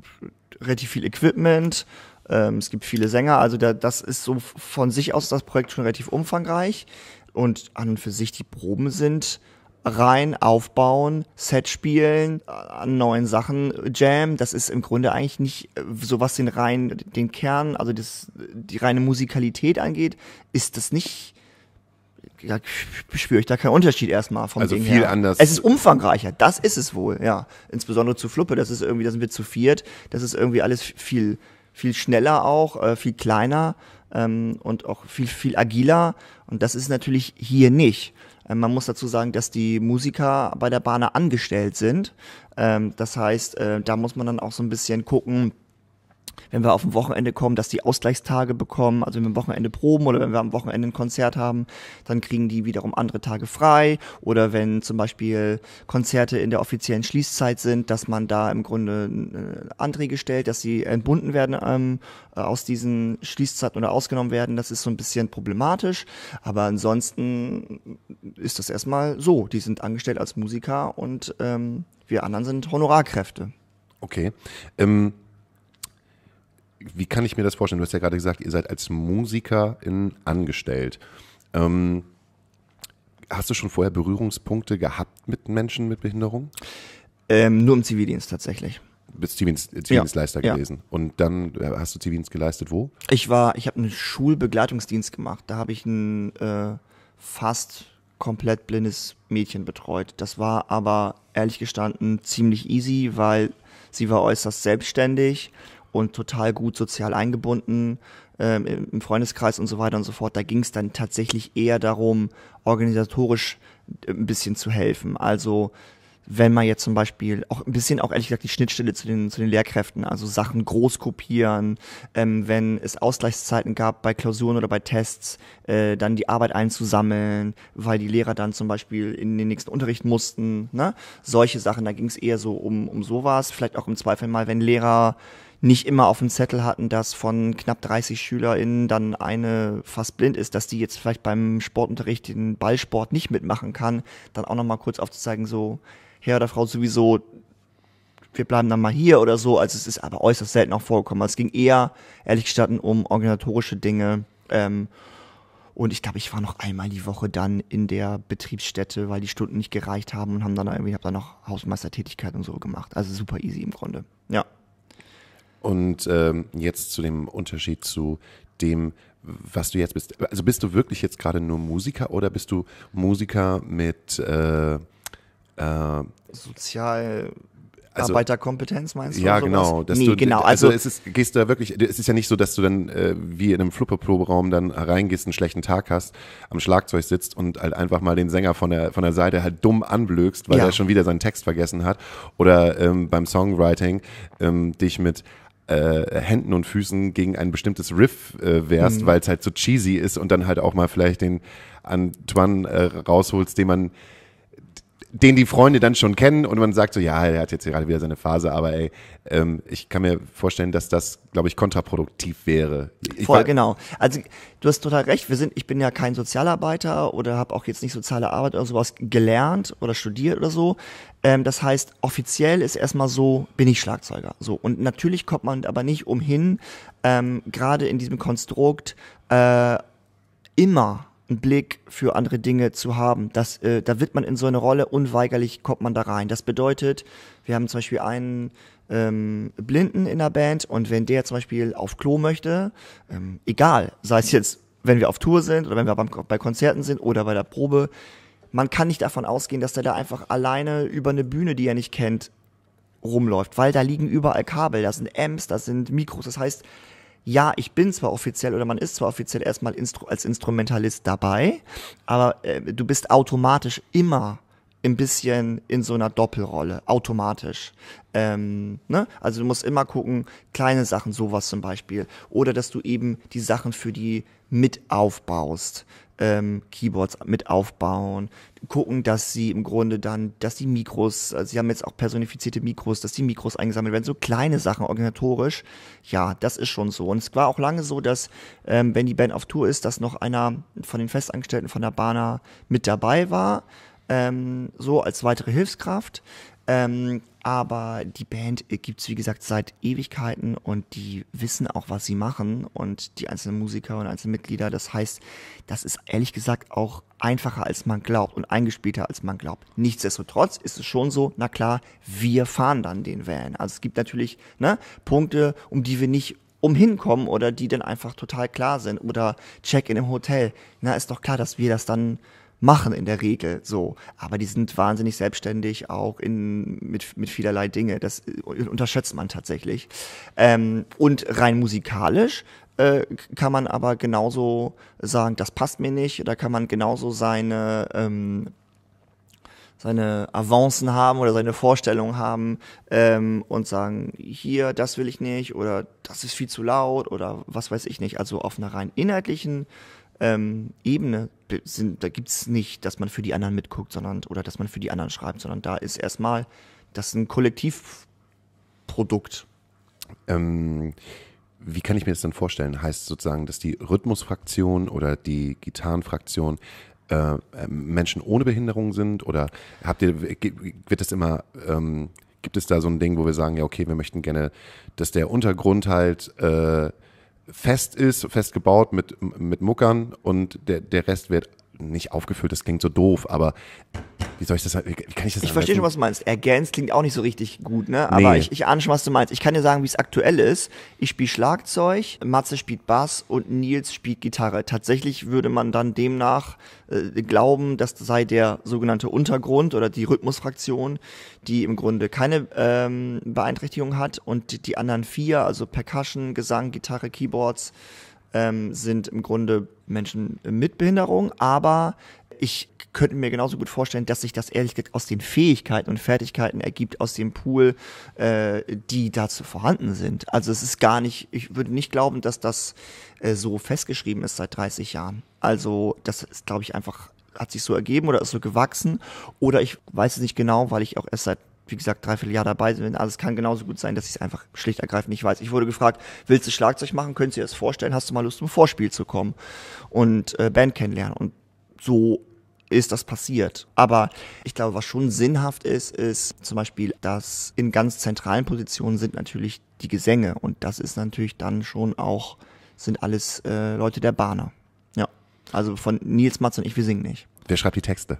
relativ viel Equipment. Ähm, es gibt viele Sänger. Also der, das ist so von sich aus das Projekt schon relativ umfangreich. Und an und für sich die Proben sind rein aufbauen, Set spielen, äh, an neuen Sachen äh, Jam. Das ist im Grunde eigentlich nicht äh, so, was den rein, den Kern, also das, die reine Musikalität angeht, ist das nicht ja, spüre ich da keinen Unterschied erstmal vom also Ding viel her. anders. Es ist umfangreicher, das ist es wohl, ja. Insbesondere zu Fluppe, das ist irgendwie, da sind wir zu viert, das ist irgendwie alles viel, viel schneller auch, viel kleiner ähm, und auch viel, viel agiler. Und das ist natürlich hier nicht. Ähm, man muss dazu sagen, dass die Musiker bei der Bahner angestellt sind. Ähm, das heißt, äh, da muss man dann auch so ein bisschen gucken, wenn wir auf ein Wochenende kommen, dass die Ausgleichstage bekommen. Also wenn wir am Wochenende proben oder wenn wir am Wochenende ein Konzert haben, dann kriegen die wiederum andere Tage frei. Oder wenn zum Beispiel Konzerte in der offiziellen Schließzeit sind, dass man da im Grunde äh, Anträge stellt, dass sie entbunden werden ähm, äh, aus diesen Schließzeiten oder ausgenommen werden. Das ist so ein bisschen problematisch. Aber ansonsten ist das erstmal so. Die sind angestellt als Musiker und ähm, wir anderen sind Honorarkräfte. Okay. Ähm wie kann ich mir das vorstellen? Du hast ja gerade gesagt, ihr seid als Musikerin angestellt. Ähm, hast du schon vorher Berührungspunkte gehabt mit Menschen mit Behinderung? Ähm, nur im Zivildienst tatsächlich. Bist Zivildienst, äh, Zivildienstleister ja, gewesen. Ja. Und dann äh, hast du Zivildienst geleistet wo? Ich war, ich habe einen Schulbegleitungsdienst gemacht. Da habe ich ein äh, fast komplett blindes Mädchen betreut. Das war aber ehrlich gestanden ziemlich easy, weil sie war äußerst selbstständig und total gut sozial eingebunden ähm, im Freundeskreis und so weiter und so fort. Da ging es dann tatsächlich eher darum, organisatorisch äh, ein bisschen zu helfen. Also wenn man jetzt zum Beispiel auch ein bisschen auch ehrlich gesagt die Schnittstelle zu den, zu den Lehrkräften, also Sachen groß kopieren, ähm, wenn es Ausgleichszeiten gab bei Klausuren oder bei Tests, äh, dann die Arbeit einzusammeln, weil die Lehrer dann zum Beispiel in den nächsten Unterricht mussten, ne? solche Sachen, da ging es eher so um, um sowas, vielleicht auch im Zweifel mal, wenn Lehrer nicht immer auf dem Zettel hatten, dass von knapp 30 SchülerInnen dann eine fast blind ist, dass die jetzt vielleicht beim Sportunterricht den Ballsport nicht mitmachen kann, dann auch nochmal kurz aufzuzeigen, so, Herr oder Frau sowieso, wir bleiben dann mal hier oder so. Also es ist aber äußerst selten auch vorgekommen. Also es ging eher, ehrlich gestanden, um organisatorische Dinge. Ähm, und ich glaube, ich war noch einmal die Woche dann in der Betriebsstätte, weil die Stunden nicht gereicht haben und haben dann irgendwie, habe dann noch Hausmeistertätigkeit und so gemacht. Also super easy im Grunde. Ja. Und ähm, jetzt zu dem Unterschied zu dem, was du jetzt bist. Also bist du wirklich jetzt gerade nur Musiker oder bist du Musiker mit äh, äh, sozial also, Arbeiterkompetenz meinst du? Ja, genau. Dass nee, du, genau. Also, also, es ist, gehst du da wirklich, es ist ja nicht so, dass du dann äh, wie in einem Flupperproberaum dann reingehst, einen schlechten Tag hast, am Schlagzeug sitzt und halt einfach mal den Sänger von der, von der Seite halt dumm anblökst, weil ja. er schon wieder seinen Text vergessen hat. Oder ähm, beim Songwriting ähm, dich mit äh, Händen und Füßen gegen ein bestimmtes Riff äh, wärst, mhm. weil es halt so cheesy ist und dann halt auch mal vielleicht den Antoine äh, rausholst, den man den die Freunde dann schon kennen und man sagt so, ja, er hat jetzt gerade wieder seine Phase, aber ey, ähm, ich kann mir vorstellen, dass das, glaube ich, kontraproduktiv wäre. Ich Voll, genau. Also du hast total recht, wir sind, ich bin ja kein Sozialarbeiter oder habe auch jetzt nicht soziale Arbeit oder sowas gelernt oder studiert oder so. Ähm, das heißt, offiziell ist erstmal so, bin ich Schlagzeuger. So. Und natürlich kommt man aber nicht umhin, ähm, gerade in diesem Konstrukt äh, immer einen Blick für andere Dinge zu haben. Das, äh, da wird man in so eine Rolle, unweigerlich kommt man da rein. Das bedeutet, wir haben zum Beispiel einen ähm, Blinden in der Band und wenn der zum Beispiel auf Klo möchte, ähm, egal, sei es jetzt, wenn wir auf Tour sind oder wenn wir beim, bei Konzerten sind oder bei der Probe, man kann nicht davon ausgehen, dass der da einfach alleine über eine Bühne, die er nicht kennt, rumläuft, weil da liegen überall Kabel, da sind Amps, da sind Mikros, das heißt, ja, ich bin zwar offiziell oder man ist zwar offiziell erstmal Instru als Instrumentalist dabei, aber äh, du bist automatisch immer ein bisschen in so einer Doppelrolle, automatisch. Ähm, ne? Also du musst immer gucken, kleine Sachen, sowas zum Beispiel. Oder dass du eben die Sachen für die mit aufbaust. Ähm, Keyboards mit aufbauen, gucken, dass sie im Grunde dann, dass die Mikros, also sie haben jetzt auch personifizierte Mikros, dass die Mikros eingesammelt werden, so kleine Sachen organisatorisch, ja, das ist schon so. Und es war auch lange so, dass, ähm, wenn die Band auf Tour ist, dass noch einer von den Festangestellten von der Bana mit dabei war, ähm, so als weitere Hilfskraft. Ähm, aber die Band gibt es, wie gesagt, seit Ewigkeiten und die wissen auch, was sie machen und die einzelnen Musiker und einzelnen Mitglieder. Das heißt, das ist ehrlich gesagt auch einfacher, als man glaubt und eingespielter, als man glaubt. Nichtsdestotrotz ist es schon so, na klar, wir fahren dann den Van. Also es gibt natürlich ne, Punkte, um die wir nicht umhin kommen oder die dann einfach total klar sind. Oder Check in im Hotel. Na, ist doch klar, dass wir das dann machen in der Regel so. Aber die sind wahnsinnig selbstständig auch in, mit, mit vielerlei Dinge. Das äh, unterschätzt man tatsächlich. Ähm, und rein musikalisch äh, kann man aber genauso sagen, das passt mir nicht. Da kann man genauso seine ähm, seine Avancen haben oder seine Vorstellungen haben ähm, und sagen, hier, das will ich nicht oder das ist viel zu laut oder was weiß ich nicht. Also auf einer rein inhaltlichen ähm, Ebene sind, da gibt es nicht, dass man für die anderen mitguckt, sondern oder dass man für die anderen schreibt, sondern da ist erstmal das ein Kollektivprodukt. Ähm, wie kann ich mir das dann vorstellen? Heißt sozusagen, dass die Rhythmusfraktion oder die Gitarrenfraktion äh, äh Menschen ohne Behinderung sind? Oder habt ihr, wird das immer ähm, gibt es da so ein Ding, wo wir sagen, ja, okay, wir möchten gerne, dass der Untergrund halt äh, fest ist, festgebaut mit, mit Muckern und der, der Rest wird nicht aufgefüllt, das klingt so doof, aber wie soll ich das, wie kann ich das Ich verstehe schon, was du meinst. Ergänzt klingt auch nicht so richtig gut, ne? Aber nee. ich, ich ahne schon, was du meinst. Ich kann dir sagen, wie es aktuell ist. Ich spiele Schlagzeug, Matze spielt Bass und Nils spielt Gitarre. Tatsächlich würde man dann demnach äh, glauben, das sei der sogenannte Untergrund oder die Rhythmusfraktion, die im Grunde keine ähm, Beeinträchtigung hat und die, die anderen vier, also Percussion, Gesang, Gitarre, Keyboards, ähm, sind im Grunde Menschen mit Behinderung, aber ich könnte mir genauso gut vorstellen, dass sich das ehrlich gesagt aus den Fähigkeiten und Fertigkeiten ergibt, aus dem Pool, äh, die dazu vorhanden sind. Also es ist gar nicht, ich würde nicht glauben, dass das äh, so festgeschrieben ist seit 30 Jahren. Also das ist, glaube ich, einfach, hat sich so ergeben oder ist so gewachsen. Oder ich weiß es nicht genau, weil ich auch erst seit wie gesagt, dreiviertel Jahr dabei sind. Alles also kann genauso gut sein, dass ich es einfach schlicht ergreifend nicht weiß. Ich wurde gefragt, willst du Schlagzeug machen? Könntest du dir das vorstellen? Hast du mal Lust, zum Vorspiel zu kommen und äh, Band kennenlernen? Und so ist das passiert. Aber ich glaube, was schon sinnhaft ist, ist zum Beispiel, dass in ganz zentralen Positionen sind natürlich die Gesänge. Und das ist natürlich dann schon auch, sind alles äh, Leute der Bahner. Ja. Also von Nils Matz und ich, wir singen nicht. Wer schreibt die Texte?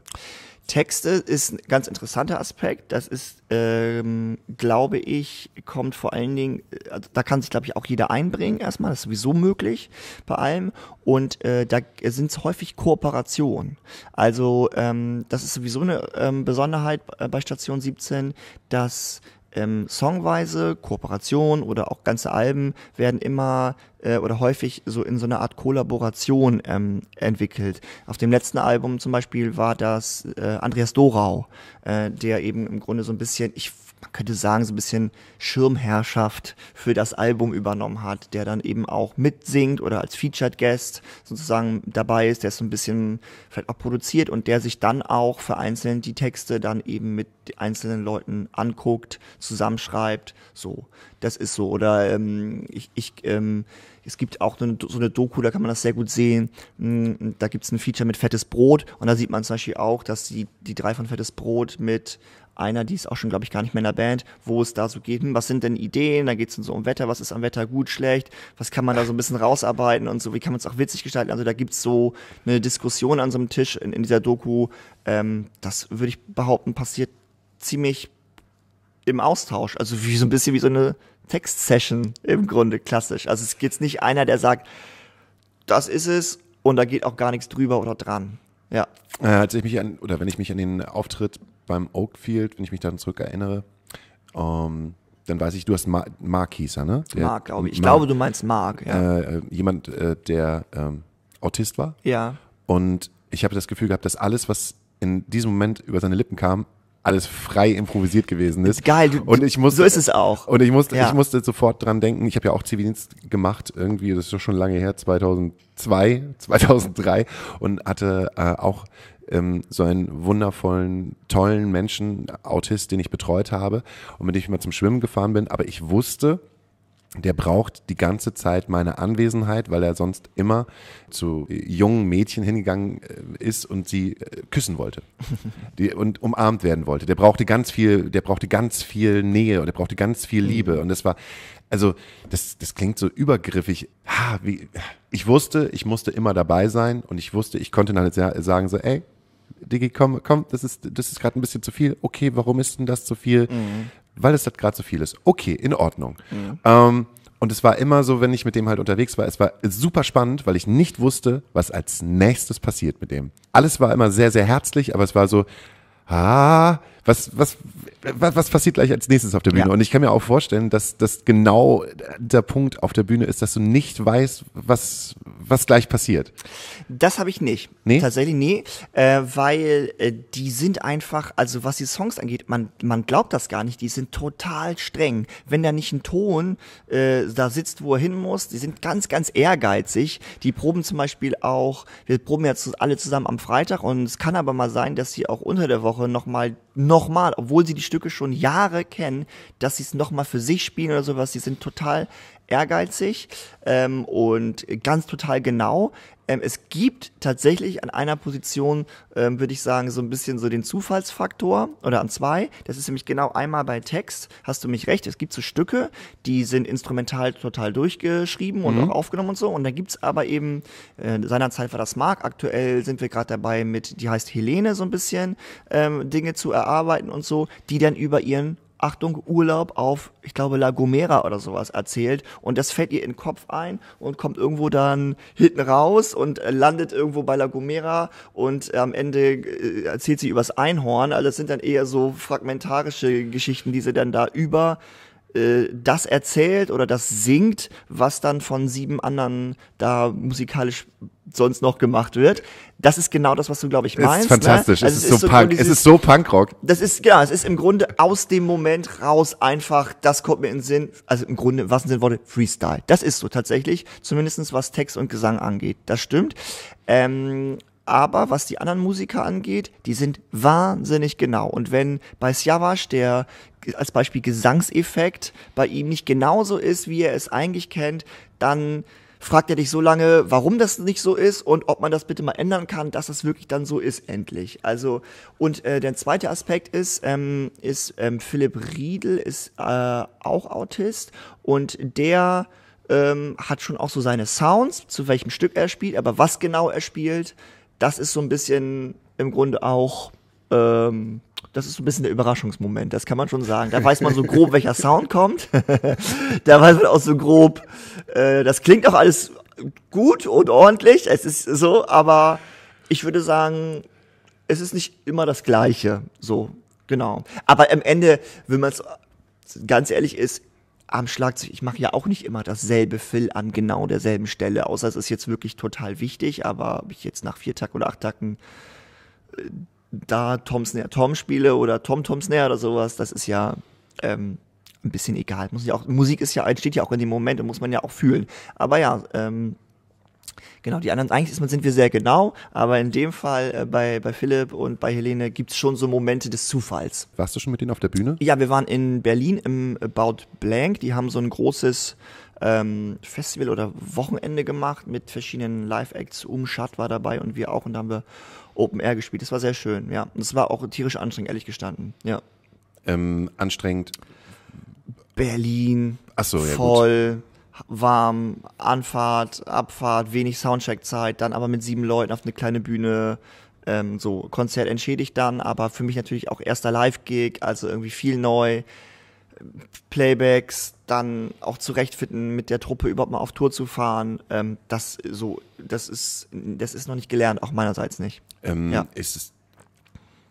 Texte ist ein ganz interessanter Aspekt. Das ist, ähm, glaube ich, kommt vor allen Dingen, also da kann sich, glaube ich, auch jeder einbringen erstmal, das ist sowieso möglich bei allem. Und äh, da sind es häufig Kooperationen. Also ähm, das ist sowieso eine ähm, Besonderheit äh, bei Station 17, dass ähm, songweise, Kooperation oder auch ganze Alben werden immer äh, oder häufig so in so einer Art Kollaboration ähm, entwickelt. Auf dem letzten Album zum Beispiel war das äh, Andreas Dorau, äh, der eben im Grunde so ein bisschen, ich man könnte sagen, so ein bisschen Schirmherrschaft für das Album übernommen hat, der dann eben auch mitsingt oder als Featured Guest sozusagen dabei ist, der so ein bisschen vielleicht auch produziert und der sich dann auch vereinzelt die Texte dann eben mit einzelnen Leuten anguckt, zusammenschreibt, so. Das ist so. Oder ähm, ich, ich ähm, es gibt auch so eine, so eine Doku, da kann man das sehr gut sehen. Mm, da gibt es ein Feature mit fettes Brot und da sieht man zum Beispiel auch, dass die, die drei von fettes Brot mit einer, die ist auch schon, glaube ich, gar nicht mehr in der Band, wo es da so geht, hm, was sind denn Ideen, da geht es so um Wetter, was ist am Wetter gut, schlecht, was kann man da so ein bisschen rausarbeiten und so, wie kann man es auch witzig gestalten. Also da gibt es so eine Diskussion an so einem Tisch in, in dieser Doku. Ähm, das würde ich behaupten, passiert ziemlich im Austausch. Also wie so ein bisschen wie so eine Textsession im Grunde klassisch. Also es gibt nicht einer, der sagt, das ist es und da geht auch gar nichts drüber oder dran. Ja. Äh, als ich mich an, oder wenn ich mich an den Auftritt beim Oakfield, wenn ich mich daran zurückerinnere. Ähm, dann weiß ich, du hast Ma Mark hieß er, ne? Der, Mark, glaube ich. Ich Mark, glaube, du meinst Mark, ja. Äh, äh, jemand, äh, der ähm, Autist war. Ja. Und ich habe das Gefühl gehabt, dass alles, was in diesem Moment über seine Lippen kam, alles frei improvisiert gewesen ist. Geil, du, und ich musste, so ist es auch. Und ich musste, ja. ich musste sofort dran denken, ich habe ja auch Zivildienst gemacht, irgendwie, das ist doch schon lange her, 2002, 2003 und hatte äh, auch ähm, so einen wundervollen, tollen Menschen, Autist, den ich betreut habe und mit dem ich mal zum Schwimmen gefahren bin, aber ich wusste, der braucht die ganze Zeit meine Anwesenheit, weil er sonst immer zu jungen Mädchen hingegangen äh, ist und sie äh, küssen wollte die, und umarmt werden wollte. Der brauchte ganz viel, der brauchte ganz viel Nähe und der brauchte ganz viel mhm. Liebe. Und das war, also das, das klingt so übergriffig. Ha, wie, ich wusste, ich musste immer dabei sein und ich wusste, ich konnte dann sagen so, ey, Digi, komm, komm, das ist, das ist gerade ein bisschen zu viel. Okay, warum ist denn das zu viel? Mhm weil es das halt gerade so viel ist. Okay, in Ordnung. Mhm. Ähm, und es war immer so, wenn ich mit dem halt unterwegs war, es war super spannend, weil ich nicht wusste, was als nächstes passiert mit dem. Alles war immer sehr, sehr herzlich, aber es war so, ah, was, was, was, was passiert gleich als nächstes auf der Bühne? Ja. Und ich kann mir auch vorstellen, dass das genau der Punkt auf der Bühne ist, dass du nicht weißt, was, was gleich passiert. Das habe ich nicht. Nee? Tatsächlich nee, äh, weil äh, die sind einfach, also was die Songs angeht, man, man glaubt das gar nicht, die sind total streng. Wenn da nicht ein Ton äh, da sitzt, wo er hin muss, die sind ganz, ganz ehrgeizig. Die proben zum Beispiel auch, wir proben ja alle zusammen am Freitag und es kann aber mal sein, dass sie auch unter der Woche nochmal nochmal, obwohl sie die Stücke schon Jahre kennen, dass sie es nochmal für sich spielen oder sowas. Sie sind total ehrgeizig ähm, und ganz total genau. Ähm, es gibt tatsächlich an einer Position, ähm, würde ich sagen, so ein bisschen so den Zufallsfaktor oder an zwei. Das ist nämlich genau einmal bei Text, hast du mich recht, es gibt so Stücke, die sind instrumental total durchgeschrieben und mhm. auch aufgenommen und so. Und dann gibt's aber eben, äh, seinerzeit war das Mark, aktuell sind wir gerade dabei mit, die heißt Helene so ein bisschen, ähm, Dinge zu erarbeiten und so, die dann über ihren Achtung, Urlaub auf, ich glaube, La Gomera oder sowas erzählt. Und das fällt ihr in den Kopf ein und kommt irgendwo dann hinten raus und äh, landet irgendwo bei La Gomera und äh, am Ende äh, erzählt sie übers Einhorn. Also das sind dann eher so fragmentarische Geschichten, die sie dann da über äh, das erzählt oder das singt, was dann von sieben anderen da musikalisch sonst noch gemacht wird. Das ist genau das, was du, glaube ich, meinst. Ne? Also ist fantastisch. Ne? Also es, es, ist so Punk. Dieses, es ist so Punkrock. Das ist, genau, es ist im Grunde aus dem Moment raus einfach, das kommt mir in den Sinn, also im Grunde, was sind Worte? Freestyle. Das ist so tatsächlich, zumindestens was Text und Gesang angeht. Das stimmt. Ähm, aber was die anderen Musiker angeht, die sind wahnsinnig genau. Und wenn bei Sjavash der als Beispiel Gesangseffekt bei ihm nicht genauso ist, wie er es eigentlich kennt, dann fragt er dich so lange, warum das nicht so ist und ob man das bitte mal ändern kann, dass das wirklich dann so ist, endlich. Also, und äh, der zweite Aspekt ist, ähm, ist ähm, Philipp Riedel ist äh, auch Autist und der ähm, hat schon auch so seine Sounds, zu welchem Stück er spielt, aber was genau er spielt, das ist so ein bisschen im Grunde auch, ähm, das ist so ein bisschen der Überraschungsmoment, das kann man schon sagen. Da weiß man so grob, welcher Sound kommt. da weiß man auch so grob, äh, das klingt auch alles gut und ordentlich, es ist so, aber ich würde sagen, es ist nicht immer das Gleiche, so, genau. Aber am Ende, wenn man es ganz ehrlich ist, am Schlagzeug, ich mache ja auch nicht immer dasselbe Fill an genau derselben Stelle, außer es ist jetzt wirklich total wichtig, aber ob ich jetzt nach vier Tagen oder acht Tagen äh, da Tom Snare Tom spiele oder Tom Tom Snare oder sowas, das ist ja ähm, ein bisschen egal. Muss ja auch, Musik ist ja, entsteht ja auch in dem Moment und muss man ja auch fühlen. Aber ja, ähm, Genau, die anderen, eigentlich ist, sind wir sehr genau, aber in dem Fall äh, bei, bei Philipp und bei Helene gibt es schon so Momente des Zufalls. Warst du schon mit denen auf der Bühne? Ja, wir waren in Berlin im About Blank. Die haben so ein großes ähm, Festival oder Wochenende gemacht mit verschiedenen Live-Acts. Umschat war dabei und wir auch und da haben wir Open Air gespielt. Das war sehr schön, ja. Und es war auch tierisch anstrengend, ehrlich gestanden, ja. Ähm, anstrengend. Berlin, Ach so, ja, voll. Gut warm, Anfahrt, Abfahrt, wenig Soundcheck-Zeit, dann aber mit sieben Leuten auf eine kleine Bühne. Ähm, so, Konzert entschädigt dann, aber für mich natürlich auch erster Live-Gig, also irgendwie viel neu. Playbacks, dann auch zurechtfinden, mit der Truppe überhaupt mal auf Tour zu fahren, ähm, das so, das ist, das ist noch nicht gelernt, auch meinerseits nicht. Ähm, ja. Ist es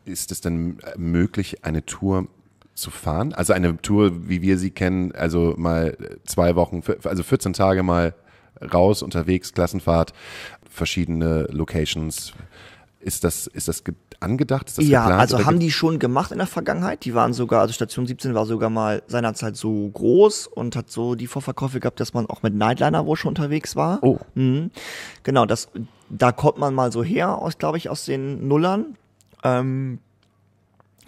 ist es denn möglich, eine Tour zu fahren? Also eine Tour, wie wir sie kennen, also mal zwei Wochen, also 14 Tage mal raus, unterwegs, Klassenfahrt, verschiedene Locations. Ist das, ist das angedacht? Ist das ja, geplant, also haben die schon gemacht in der Vergangenheit. Die waren sogar, also Station 17 war sogar mal seinerzeit so groß und hat so die Vorverkäufe gehabt, dass man auch mit Nightliner wohl schon unterwegs war. Oh. Mhm. Genau, das, da kommt man mal so her, aus, glaube ich, aus den Nullern. Ähm,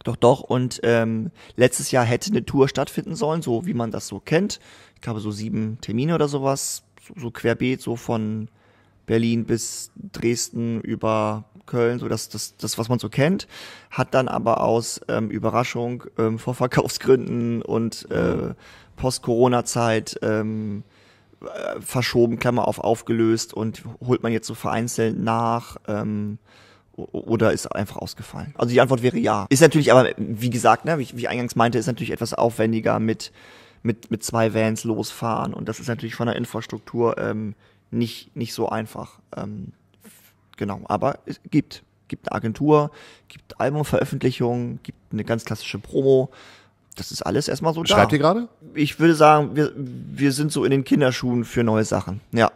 doch, doch. Und ähm, letztes Jahr hätte eine Tour stattfinden sollen, so wie man das so kennt. Ich glaube, so sieben Termine oder sowas. So, so querbeet, so von Berlin bis Dresden über Köln, so das, das, das was man so kennt, hat dann aber aus ähm, Überraschung, ähm, vor Verkaufsgründen und äh, Post-Corona-Zeit ähm, äh, verschoben, Klammer auf, aufgelöst und holt man jetzt so vereinzelt nach. Ähm, oder ist einfach ausgefallen? Also die Antwort wäre ja. Ist natürlich aber, wie gesagt, ne, wie, ich, wie ich eingangs meinte, ist natürlich etwas aufwendiger mit, mit, mit zwei Vans losfahren. Und das ist natürlich von der Infrastruktur ähm, nicht, nicht so einfach. Ähm, genau, aber es gibt. Gibt eine Agentur, gibt Albumveröffentlichungen, gibt eine ganz klassische Promo. Das ist alles erstmal so Schreibt da. Schreibt ihr gerade? Ich würde sagen, wir, wir sind so in den Kinderschuhen für neue Sachen. Ja.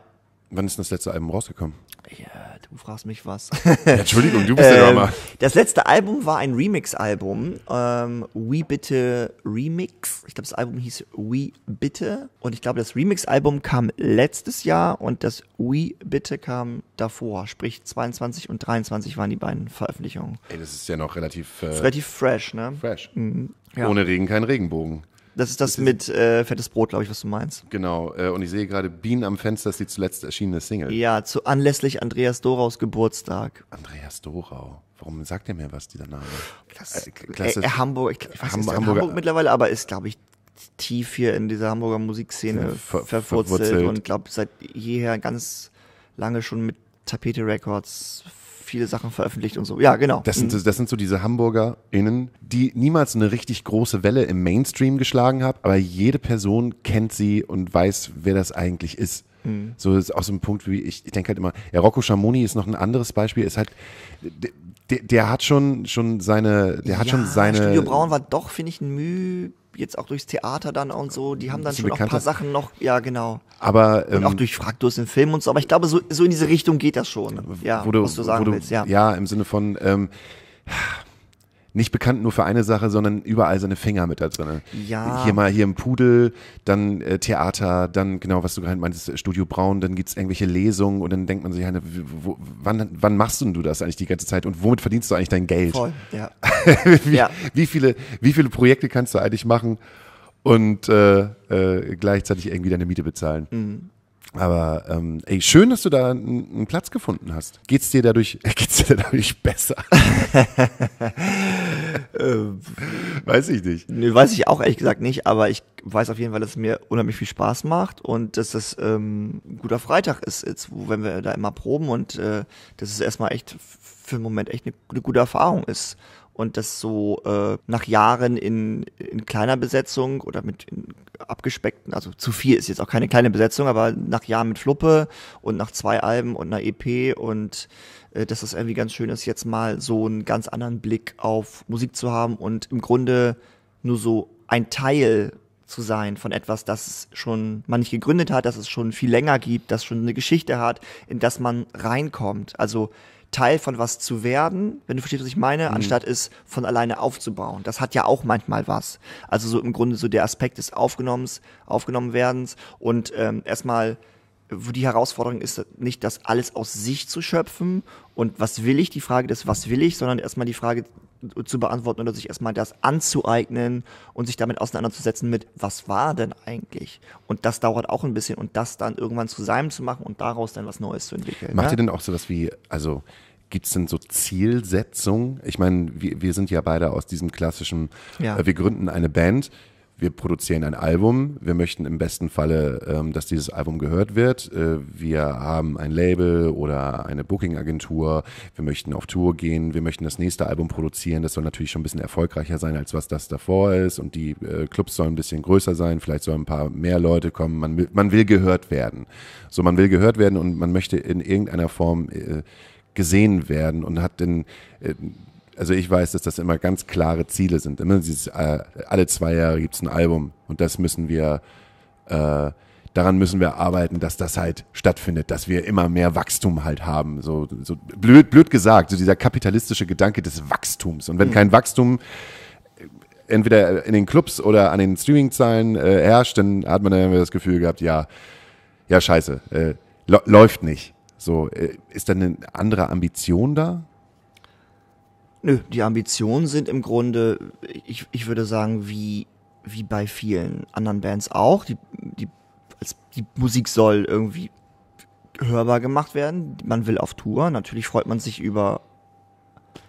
Wann ist das letzte Album rausgekommen? Ja, du fragst mich was. Ja, Entschuldigung, du bist der ähm, Drama. Das letzte Album war ein Remix-Album. Ähm, We Bitte Remix. Ich glaube, das Album hieß We Bitte. Und ich glaube, das Remix-Album kam letztes Jahr und das We Bitte kam davor. Sprich, 22 und 23 waren die beiden Veröffentlichungen. Ey, das ist ja noch relativ. Äh, relativ fresh, ne? Fresh. Mhm. Ja. Ohne Regen kein Regenbogen. Das ist das, das mit äh, Fettes Brot, glaube ich, was du meinst. Genau. Äh, und ich sehe gerade Bienen am Fenster ist die zuletzt erschienene Single. Ja, zu anlässlich Andreas Doraus Geburtstag. Andreas Dorau. Warum sagt er mir was, dieser Name? Klasse, äh, Klasse. Äh, Hamburg, ich, ich weiß nicht, Hamburg, Hamburg mittlerweile, aber ist, glaube ich, tief hier in dieser Hamburger Musikszene ver verwurzelt, verwurzelt, und glaube seit jeher ganz lange schon mit Tapete Records viele Sachen veröffentlicht und so. Ja, genau. Das sind, mhm. das sind so diese HamburgerInnen, die niemals eine richtig große Welle im Mainstream geschlagen haben, aber jede Person kennt sie und weiß, wer das eigentlich ist. Mhm. So ist aus so dem Punkt, wie ich, ich denke halt immer, ja, Rocco Schamoni ist noch ein anderes Beispiel, ist halt, der, der hat schon, schon seine, der hat ja, schon seine. Studio Braun war doch, finde ich, ein Mühe jetzt auch durchs Theater dann und so, die haben dann schon auch ein paar Sachen noch, ja genau. Aber ähm, und auch ähm, durch Fraktus im Film und so, aber ich glaube, so, so in diese Richtung geht das schon. Äh, ja, wo du, was du sagen du, willst, ja. Ja, im Sinne von ähm, nicht bekannt nur für eine Sache, sondern überall seine Finger mit da drin. Ja. Hier mal hier im Pudel, dann äh, Theater, dann genau, was du gerade meintest, Studio Braun, dann gibt's irgendwelche Lesungen und dann denkt man sich, eine, wo, wann, wann machst denn du das eigentlich die ganze Zeit und womit verdienst du eigentlich dein Geld? Voll, ja. wie, ja. wie, viele, wie viele Projekte kannst du eigentlich machen und äh, äh, gleichzeitig irgendwie deine Miete bezahlen? Mhm. Aber ähm, ey, schön, dass du da einen Platz gefunden hast. Geht's dir dadurch, geht's dir dadurch besser? Äh, weiß ich nicht. Nee, weiß ich auch ehrlich gesagt nicht, aber ich weiß auf jeden Fall, dass es mir unheimlich viel Spaß macht und dass das ähm, ein guter Freitag ist, jetzt, wo, wenn wir da immer proben und äh, dass es erstmal echt für den Moment echt eine, eine gute Erfahrung ist und das so äh, nach Jahren in, in kleiner Besetzung oder mit in abgespeckten, also zu viel ist jetzt auch keine kleine Besetzung, aber nach Jahren mit Fluppe und nach zwei Alben und einer EP und äh, dass das irgendwie ganz schön ist, jetzt mal so einen ganz anderen Blick auf Musik zu haben und im Grunde nur so ein Teil zu sein von etwas, das schon man nicht gegründet hat, das es schon viel länger gibt, das schon eine Geschichte hat, in das man reinkommt. Also Teil von was zu werden, wenn du verstehst, was ich meine, mhm. anstatt es von alleine aufzubauen. Das hat ja auch manchmal was. Also so im Grunde so der Aspekt des Aufgenommens, Aufgenommenwerdens und ähm, erstmal wo die Herausforderung ist nicht, das alles aus sich zu schöpfen und was will ich, die Frage des was will ich, sondern erstmal die Frage zu beantworten oder sich erstmal das anzueignen und sich damit auseinanderzusetzen mit, was war denn eigentlich? Und das dauert auch ein bisschen und das dann irgendwann zusammen zu machen und daraus dann was Neues zu entwickeln. Macht ja? Ne? ihr denn auch sowas wie, also gibt es denn so Zielsetzungen? Ich meine, wir, wir sind ja beide aus diesem klassischen, ja. äh, wir gründen eine Band wir produzieren ein Album, wir möchten im besten Falle, ähm, dass dieses Album gehört wird. Äh, wir haben ein Label oder eine Booking-Agentur, wir möchten auf Tour gehen, wir möchten das nächste Album produzieren. Das soll natürlich schon ein bisschen erfolgreicher sein, als was das davor ist. Und die äh, Clubs sollen ein bisschen größer sein, vielleicht sollen ein paar mehr Leute kommen. Man will, man will gehört werden. So, man will gehört werden und man möchte in irgendeiner Form äh, gesehen werden und hat den, äh, also ich weiß, dass das immer ganz klare Ziele sind. Immer dieses, äh, alle zwei Jahre gibt es ein Album und das müssen wir, äh, daran müssen wir arbeiten, dass das halt stattfindet, dass wir immer mehr Wachstum halt haben. So, so blöd, blöd gesagt, so dieser kapitalistische Gedanke des Wachstums. Und wenn mhm. kein Wachstum äh, entweder in den Clubs oder an den Streamingzahlen äh, herrscht, dann hat man dann das Gefühl gehabt, ja, ja, scheiße, äh, läuft nicht. So, äh, ist dann eine andere Ambition da? Nö, die Ambitionen sind im Grunde, ich, ich würde sagen, wie, wie bei vielen anderen Bands auch. Die, die, also die Musik soll irgendwie hörbar gemacht werden. Man will auf Tour. Natürlich freut man sich über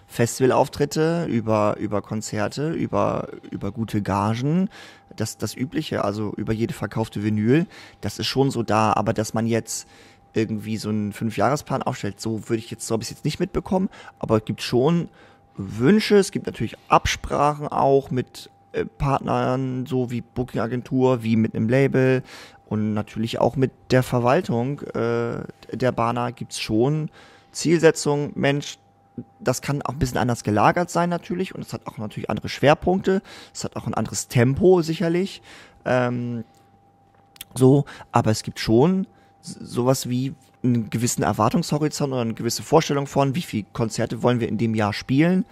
Festivalauftritte, über, über Konzerte, über, über gute Gagen, das, das Übliche, also über jede verkaufte Vinyl, das ist schon so da, aber dass man jetzt irgendwie so einen Fünfjahresplan aufstellt, so würde ich jetzt, so habe ich es jetzt nicht mitbekommen, aber es gibt schon Wünsche. Es gibt natürlich Absprachen auch mit äh, Partnern, so wie Booking-Agentur, wie mit einem Label und natürlich auch mit der Verwaltung äh, der Bahner gibt es schon Zielsetzungen. Mensch, das kann auch ein bisschen anders gelagert sein natürlich und es hat auch natürlich andere Schwerpunkte. Es hat auch ein anderes Tempo sicherlich. Ähm, so, aber es gibt schon sowas wie einen gewissen Erwartungshorizont oder eine gewisse Vorstellung von, wie viele Konzerte wollen wir in dem Jahr spielen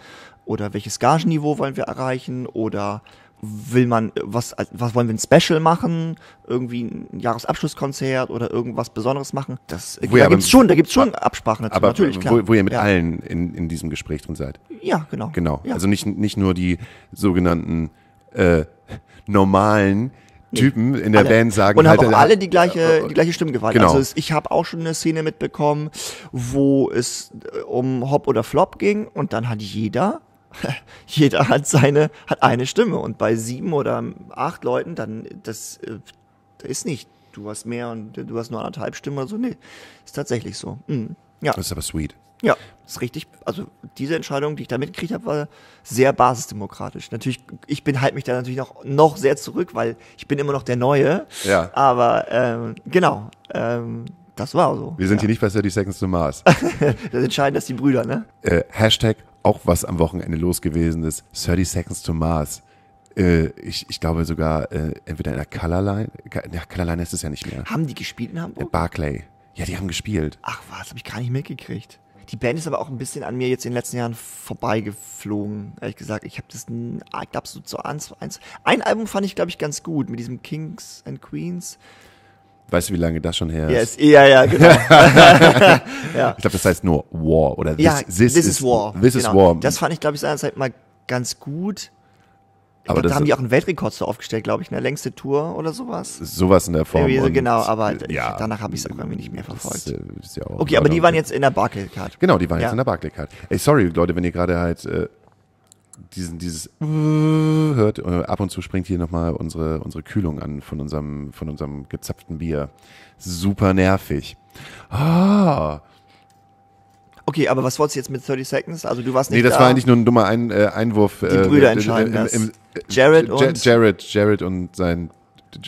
oder welches Gageniveau wollen wir erreichen oder will man äh, was was wollen wir ein Special machen irgendwie ein Jahresabschlusskonzert oder irgendwas Besonderes machen das da gibt es schon da gibt's schon Absprachen dazu, aber natürlich klar wo, wo ihr mit ja. allen in, in diesem Gespräch drin seid ja genau genau ja. also nicht nicht nur die sogenannten äh, normalen Typen in der alle. Band sagen. Und haben halt, auch äh, alle die gleiche, äh, die gleiche Stimmgewalt. Genau. Also es, ich habe auch schon eine Szene mitbekommen, wo es äh, um Hop oder Flop ging und dann hat jeder, jeder hat seine, hat eine Stimme. Und bei sieben oder acht Leuten, dann, das, das ist nicht, du hast mehr und du hast nur anderthalb Stimmen oder so. Nee, ist tatsächlich so. Mhm. Ja. Das ist aber sweet. Ja, ist richtig. Also diese Entscheidung, die ich da mitgekriegt habe, war sehr basisdemokratisch. Natürlich, ich bin halt mich da natürlich noch, noch sehr zurück, weil ich bin immer noch der Neue. Ja. Aber ähm, genau, ähm, das war so. Wir sind ja. hier nicht bei 30 Seconds to Mars. das entscheidende ist die Brüder, ne? Äh, Hashtag auch was am Wochenende los gewesen ist. 30 Seconds to Mars. Äh, ich, ich glaube sogar äh, entweder in der Colorline. Ja, Colorline ist es ja nicht mehr. Haben die gespielt in Hamburg? Äh, Barclay. Ja, die haben gespielt. Ach was, habe ich gar nicht mitgekriegt. Die Band ist aber auch ein bisschen an mir jetzt in den letzten Jahren vorbeigeflogen. Ehrlich gesagt, ich habe das, ah, ich glaube, so eins, eins. Ein Album fand ich, glaube ich, ganz gut mit diesem Kings and Queens. Weißt du, wie lange das schon her ist? Yes. Ja, ja, genau. ja. Ich glaube, das heißt nur War oder This, ja, this, this is, is War. This genau. is War. Das fand ich, glaube ich, seinerzeit mal ganz gut. Aber glaub, da haben die auch einen Weltrekord so aufgestellt, glaube ich, ne? Längste Tour oder sowas. Sowas in der Form. Irgendwie genau, aber ja, danach habe ich es auch irgendwie nicht mehr verfolgt. Das, das äh, ja okay, aber die waren jetzt in der Barclaycard. Genau, die waren ja. jetzt in der Barclaycard. Ey, sorry, Leute, wenn ihr gerade halt äh, diesen, dieses äh, hört, äh, ab und zu springt hier nochmal unsere, unsere Kühlung an von unserem, von unserem gezapften Bier. Super nervig. Ah, oh. Okay, aber was wolltest du jetzt mit 30 Seconds? Also du warst nicht Nee, das da. war eigentlich nur ein dummer ein äh, Einwurf. Die äh, Brüder entscheiden äh, das. Jared und... Jared, Jared und sein...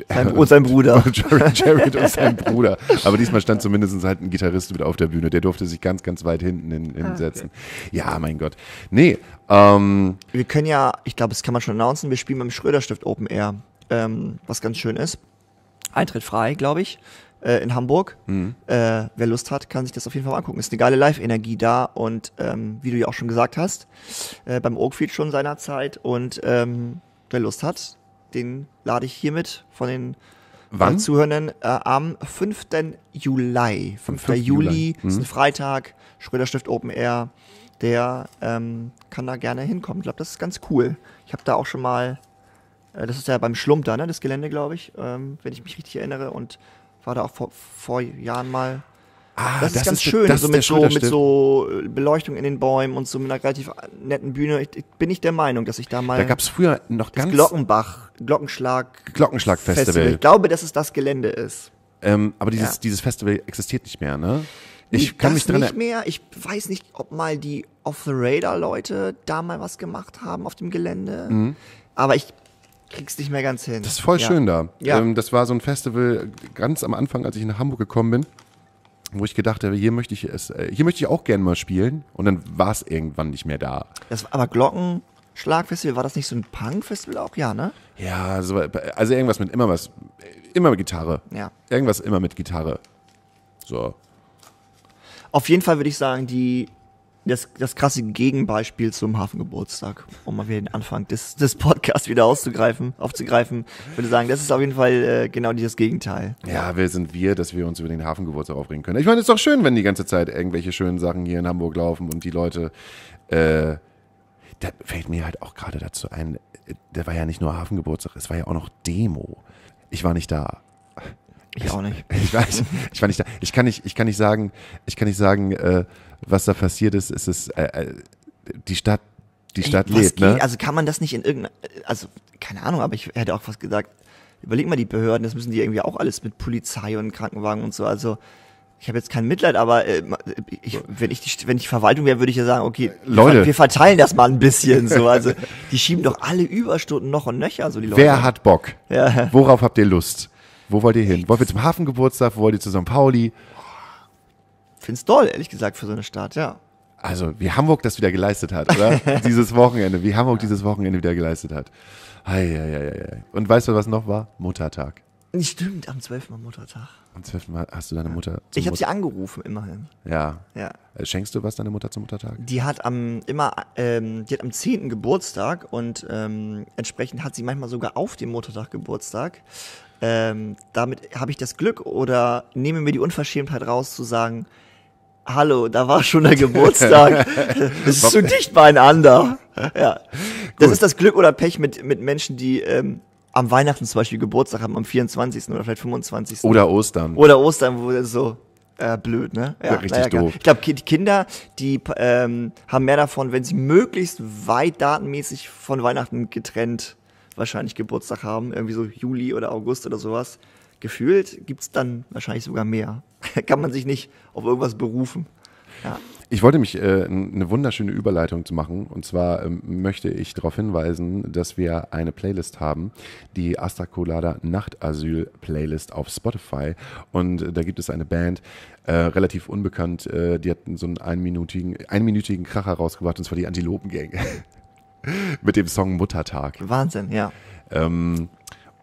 Sein, und sein Bruder. Jared, Jared und sein Bruder. Aber diesmal stand zumindest halt ein Gitarrist mit auf der Bühne. Der durfte sich ganz, ganz weit hinten hin, ah, hinsetzen. okay. Ja, mein Gott. Nee. Ähm, wir können ja, ich glaube, das kann man schon announcen, wir spielen beim Schröderstift Open Air, ähm, was ganz schön ist. Eintritt frei, glaube ich äh, in Hamburg. Mhm. Äh, wer Lust hat, kann sich das auf jeden Fall mal angucken. Ist eine geile Live-Energie da und ähm, wie du ja auch schon gesagt hast, äh, beim Oakfield schon seinerzeit. Und ähm, wer Lust hat, den lade ich hiermit von den äh, Wann? Zuhörenden äh, am 5. Juli. 5. 5. Juli mhm. ist ein mhm. Freitag, Schröder Stift Open Air. Der ähm, kann da gerne hinkommen. Ich glaube, das ist ganz cool. Ich habe da auch schon mal äh, das ist ja beim Schlump da, ne, das Gelände, glaube ich, ähm, wenn ich mich richtig erinnere. Und war da auch vor, vor Jahren mal. Ah, das, das ist ganz ist, schön, das also mit so, mit so äh, Beleuchtung in den Bäumen und so mit einer relativ netten Bühne. Ich, ich bin ich der Meinung, dass ich da mal. Da gab es früher noch ganz. Glockenbach, Glockenschlag. Glockenschlag-Festival. Festival. Ich glaube, dass es das Gelände ist. Ähm, aber dieses, ja. dieses Festival existiert nicht mehr, ne? Ich kann das mich dran nicht mehr. Ich weiß nicht, ob mal die Off the Radar Leute da mal was gemacht haben auf dem Gelände. Mhm. Aber ich kriegst nicht mehr ganz hin. Das ist voll ja. schön da. Ja. Ähm, das war so ein Festival ganz am Anfang, als ich nach Hamburg gekommen bin, wo ich gedacht habe, hier möchte ich es, äh, hier möchte ich auch gerne mal spielen. Und dann war es irgendwann nicht mehr da. Das, aber Glocken, Schlagfestival, war das nicht so ein Punk-Festival auch? Ja, ne? Ja, so, also, also irgendwas mit immer was. Immer mit Gitarre. Ja. Irgendwas immer mit Gitarre. So. Auf jeden Fall würde ich sagen, die das, das krasse Gegenbeispiel zum Hafengeburtstag, um mal wieder den Anfang des, des Podcasts wieder auszugreifen, aufzugreifen, würde sagen, das ist auf jeden Fall äh, genau dieses Gegenteil. Ja, wer sind wir, dass wir uns über den Hafengeburtstag aufregen können? Ich meine, es ist doch schön, wenn die ganze Zeit irgendwelche schönen Sachen hier in Hamburg laufen und die Leute, äh, da fällt mir halt auch gerade dazu ein, da war ja nicht nur Hafengeburtstag, es war ja auch noch Demo. Ich war nicht da. Ich, auch nicht. Ich, ich, war, ich war nicht da. Ich kann nicht, ich kann nicht sagen, ich kann nicht sagen, äh, was da passiert ist, ist es, äh, äh die Stadt, die Stadt Ey, lebt, ne? Also kann man das nicht in irgendeiner, also keine Ahnung, aber ich hätte auch fast gesagt. Überleg mal die Behörden, das müssen die irgendwie auch alles mit Polizei und Krankenwagen und so, also ich habe jetzt kein Mitleid, aber äh, äh ich, wenn, ich die, wenn ich Verwaltung wäre, würde ich ja sagen, okay, Leute. wir verteilen das mal ein bisschen so. Also die schieben doch alle Überstunden noch und nöcher. So die Leute. Wer hat Bock? Ja. Worauf habt ihr Lust? Wo wollt ihr hin? Wollt ihr zum Hafengeburtstag? Wo wollt ihr zu St. Pauli? Find's toll, ehrlich gesagt, für so eine Stadt, ja. Also, wie Hamburg das wieder geleistet hat, oder? dieses Wochenende, wie Hamburg dieses Wochenende wieder geleistet hat. Eieieiei. Und weißt du, was noch war? Muttertag. Stimmt, am 12. Mal Muttertag. Am 12. Mal hast du deine Mutter. ich habe sie angerufen, immerhin. Ja. ja. Äh, schenkst du was deiner Mutter zum Muttertag? Die hat am immer, ähm, die hat am 10. Geburtstag und ähm, entsprechend hat sie manchmal sogar auf dem Muttertag Geburtstag. Ähm, damit habe ich das Glück oder nehme mir die Unverschämtheit raus zu sagen, hallo, da war schon der Geburtstag. Das ist zu dicht beieinander. Ja. Das Gut. ist das Glück oder Pech mit, mit Menschen, die ähm, am Weihnachten zum Beispiel Geburtstag haben, am 24. oder vielleicht 25. Oder Ostern. Oder Ostern, wo das so äh, blöd, ne? Ja, richtig doof. Ich glaube, die Kinder, die ähm, haben mehr davon, wenn sie möglichst weit datenmäßig von Weihnachten getrennt wahrscheinlich Geburtstag haben, irgendwie so Juli oder August oder sowas. Gefühlt gibt's dann wahrscheinlich sogar mehr. kann man sich nicht auf irgendwas berufen. Ja. Ich wollte mich äh, eine wunderschöne Überleitung zu machen. Und zwar ähm, möchte ich darauf hinweisen, dass wir eine Playlist haben, die Asta Colada Nachtasyl Playlist auf Spotify. Und äh, da gibt es eine Band, äh, relativ unbekannt, äh, die hat so einen einminütigen, einminütigen Kracher rausgebracht, und zwar die Antilopengänge. Mit dem Song Muttertag. Wahnsinn, ja. Ähm,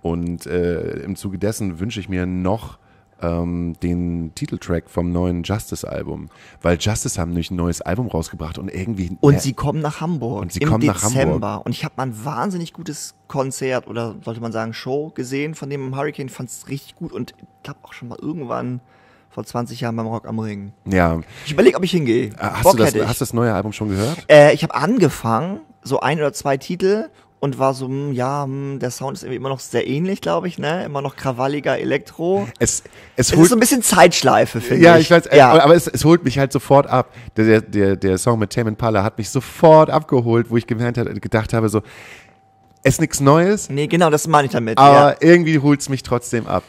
und äh, im Zuge dessen wünsche ich mir noch ähm, den Titeltrack vom neuen Justice-Album, weil Justice haben nämlich ein neues Album rausgebracht und irgendwie und äh, sie kommen nach Hamburg und sie im kommen Dezember. nach Hamburg und ich habe mal ein wahnsinnig gutes Konzert oder sollte man sagen Show gesehen von dem Hurricane, fand es richtig gut und ich glaube auch schon mal irgendwann vor 20 Jahren beim Rock am Ring. Ja. Ich überlege, ob ich hingehe. Äh, hast, du das, hast du das neue Album schon gehört? Äh, ich habe angefangen, so ein oder zwei Titel und war so, mh, hm, ja, mh, hm, der Sound ist irgendwie immer noch sehr ähnlich, glaube ich, ne? Immer noch krawalliger Elektro. Es, es, es ist so ein bisschen Zeitschleife, finde ja, ich. Ja, ich weiß, äh, ja. aber es, es holt mich halt sofort ab. Der, der, der Song mit Tame Impala hat mich sofort abgeholt, wo ich gemerkt, gedacht habe, so, es ist nichts Neues. Nee, genau, das meine ich damit. Aber ja. irgendwie holt es mich trotzdem ab.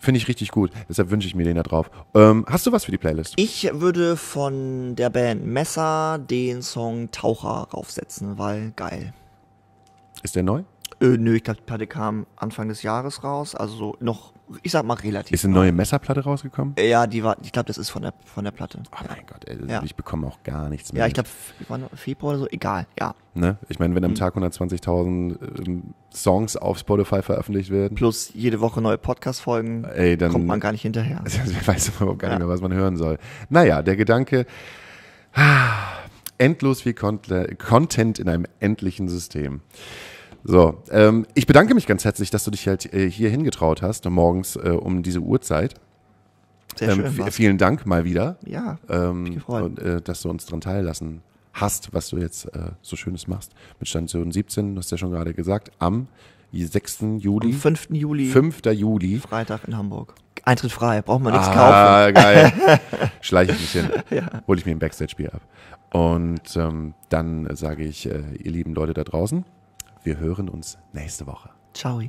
Finde ich richtig gut. Deshalb wünsche ich mir den da drauf. Ähm, hast du was für die Playlist? Ich würde von der Band Messer den Song Taucher raufsetzen, weil geil. Ist der neu? Äh, nö, ich glaube, die Platte kam Anfang des Jahres raus, also so noch, ich sag mal relativ. Ist eine neue Messerplatte rausgekommen? Äh, ja, die war, ich glaube, das ist von der, von der Platte. Oh ja. mein Gott, ey, Ja. ich bekomme auch gar nichts mehr. ja, ich glaube, Februar oder so, egal, ja. Ne? Ich meine, wenn am mhm. Tag 120.000 ähm, Songs auf Spotify veröffentlicht werden, Plus jede Woche neue Podcast-Folgen, kommt man gar nicht hinterher. Also, weiß man überhaupt gar nicht mehr, was man hören soll. Naja, der Gedanke, ah, endlos wie Content in einem endlichen System. So, ähm, ich bedanke mich ganz herzlich, dass du dich halt äh, hier hingetraut hast, morgens äh, um diese Uhrzeit. Sehr ähm, schön. Vielen Dank mal wieder. Ja. Ähm, und, äh, dass du uns daran teillassen hast, was du jetzt äh, so Schönes machst. Mit Station 17, du hast ja schon gerade gesagt, am 6. Juli. Am 5. Juli. 5. Juli. Freitag in Hamburg. Eintritt frei, braucht man nichts ah, kaufen. Ah, geil. Schleiche ich mich hin. Ja. Hole ich mir ein Backstage-Bier ab. Und ähm, dann sage ich, äh, ihr lieben Leute da draußen, wir hören uns nächste Woche. Ciao.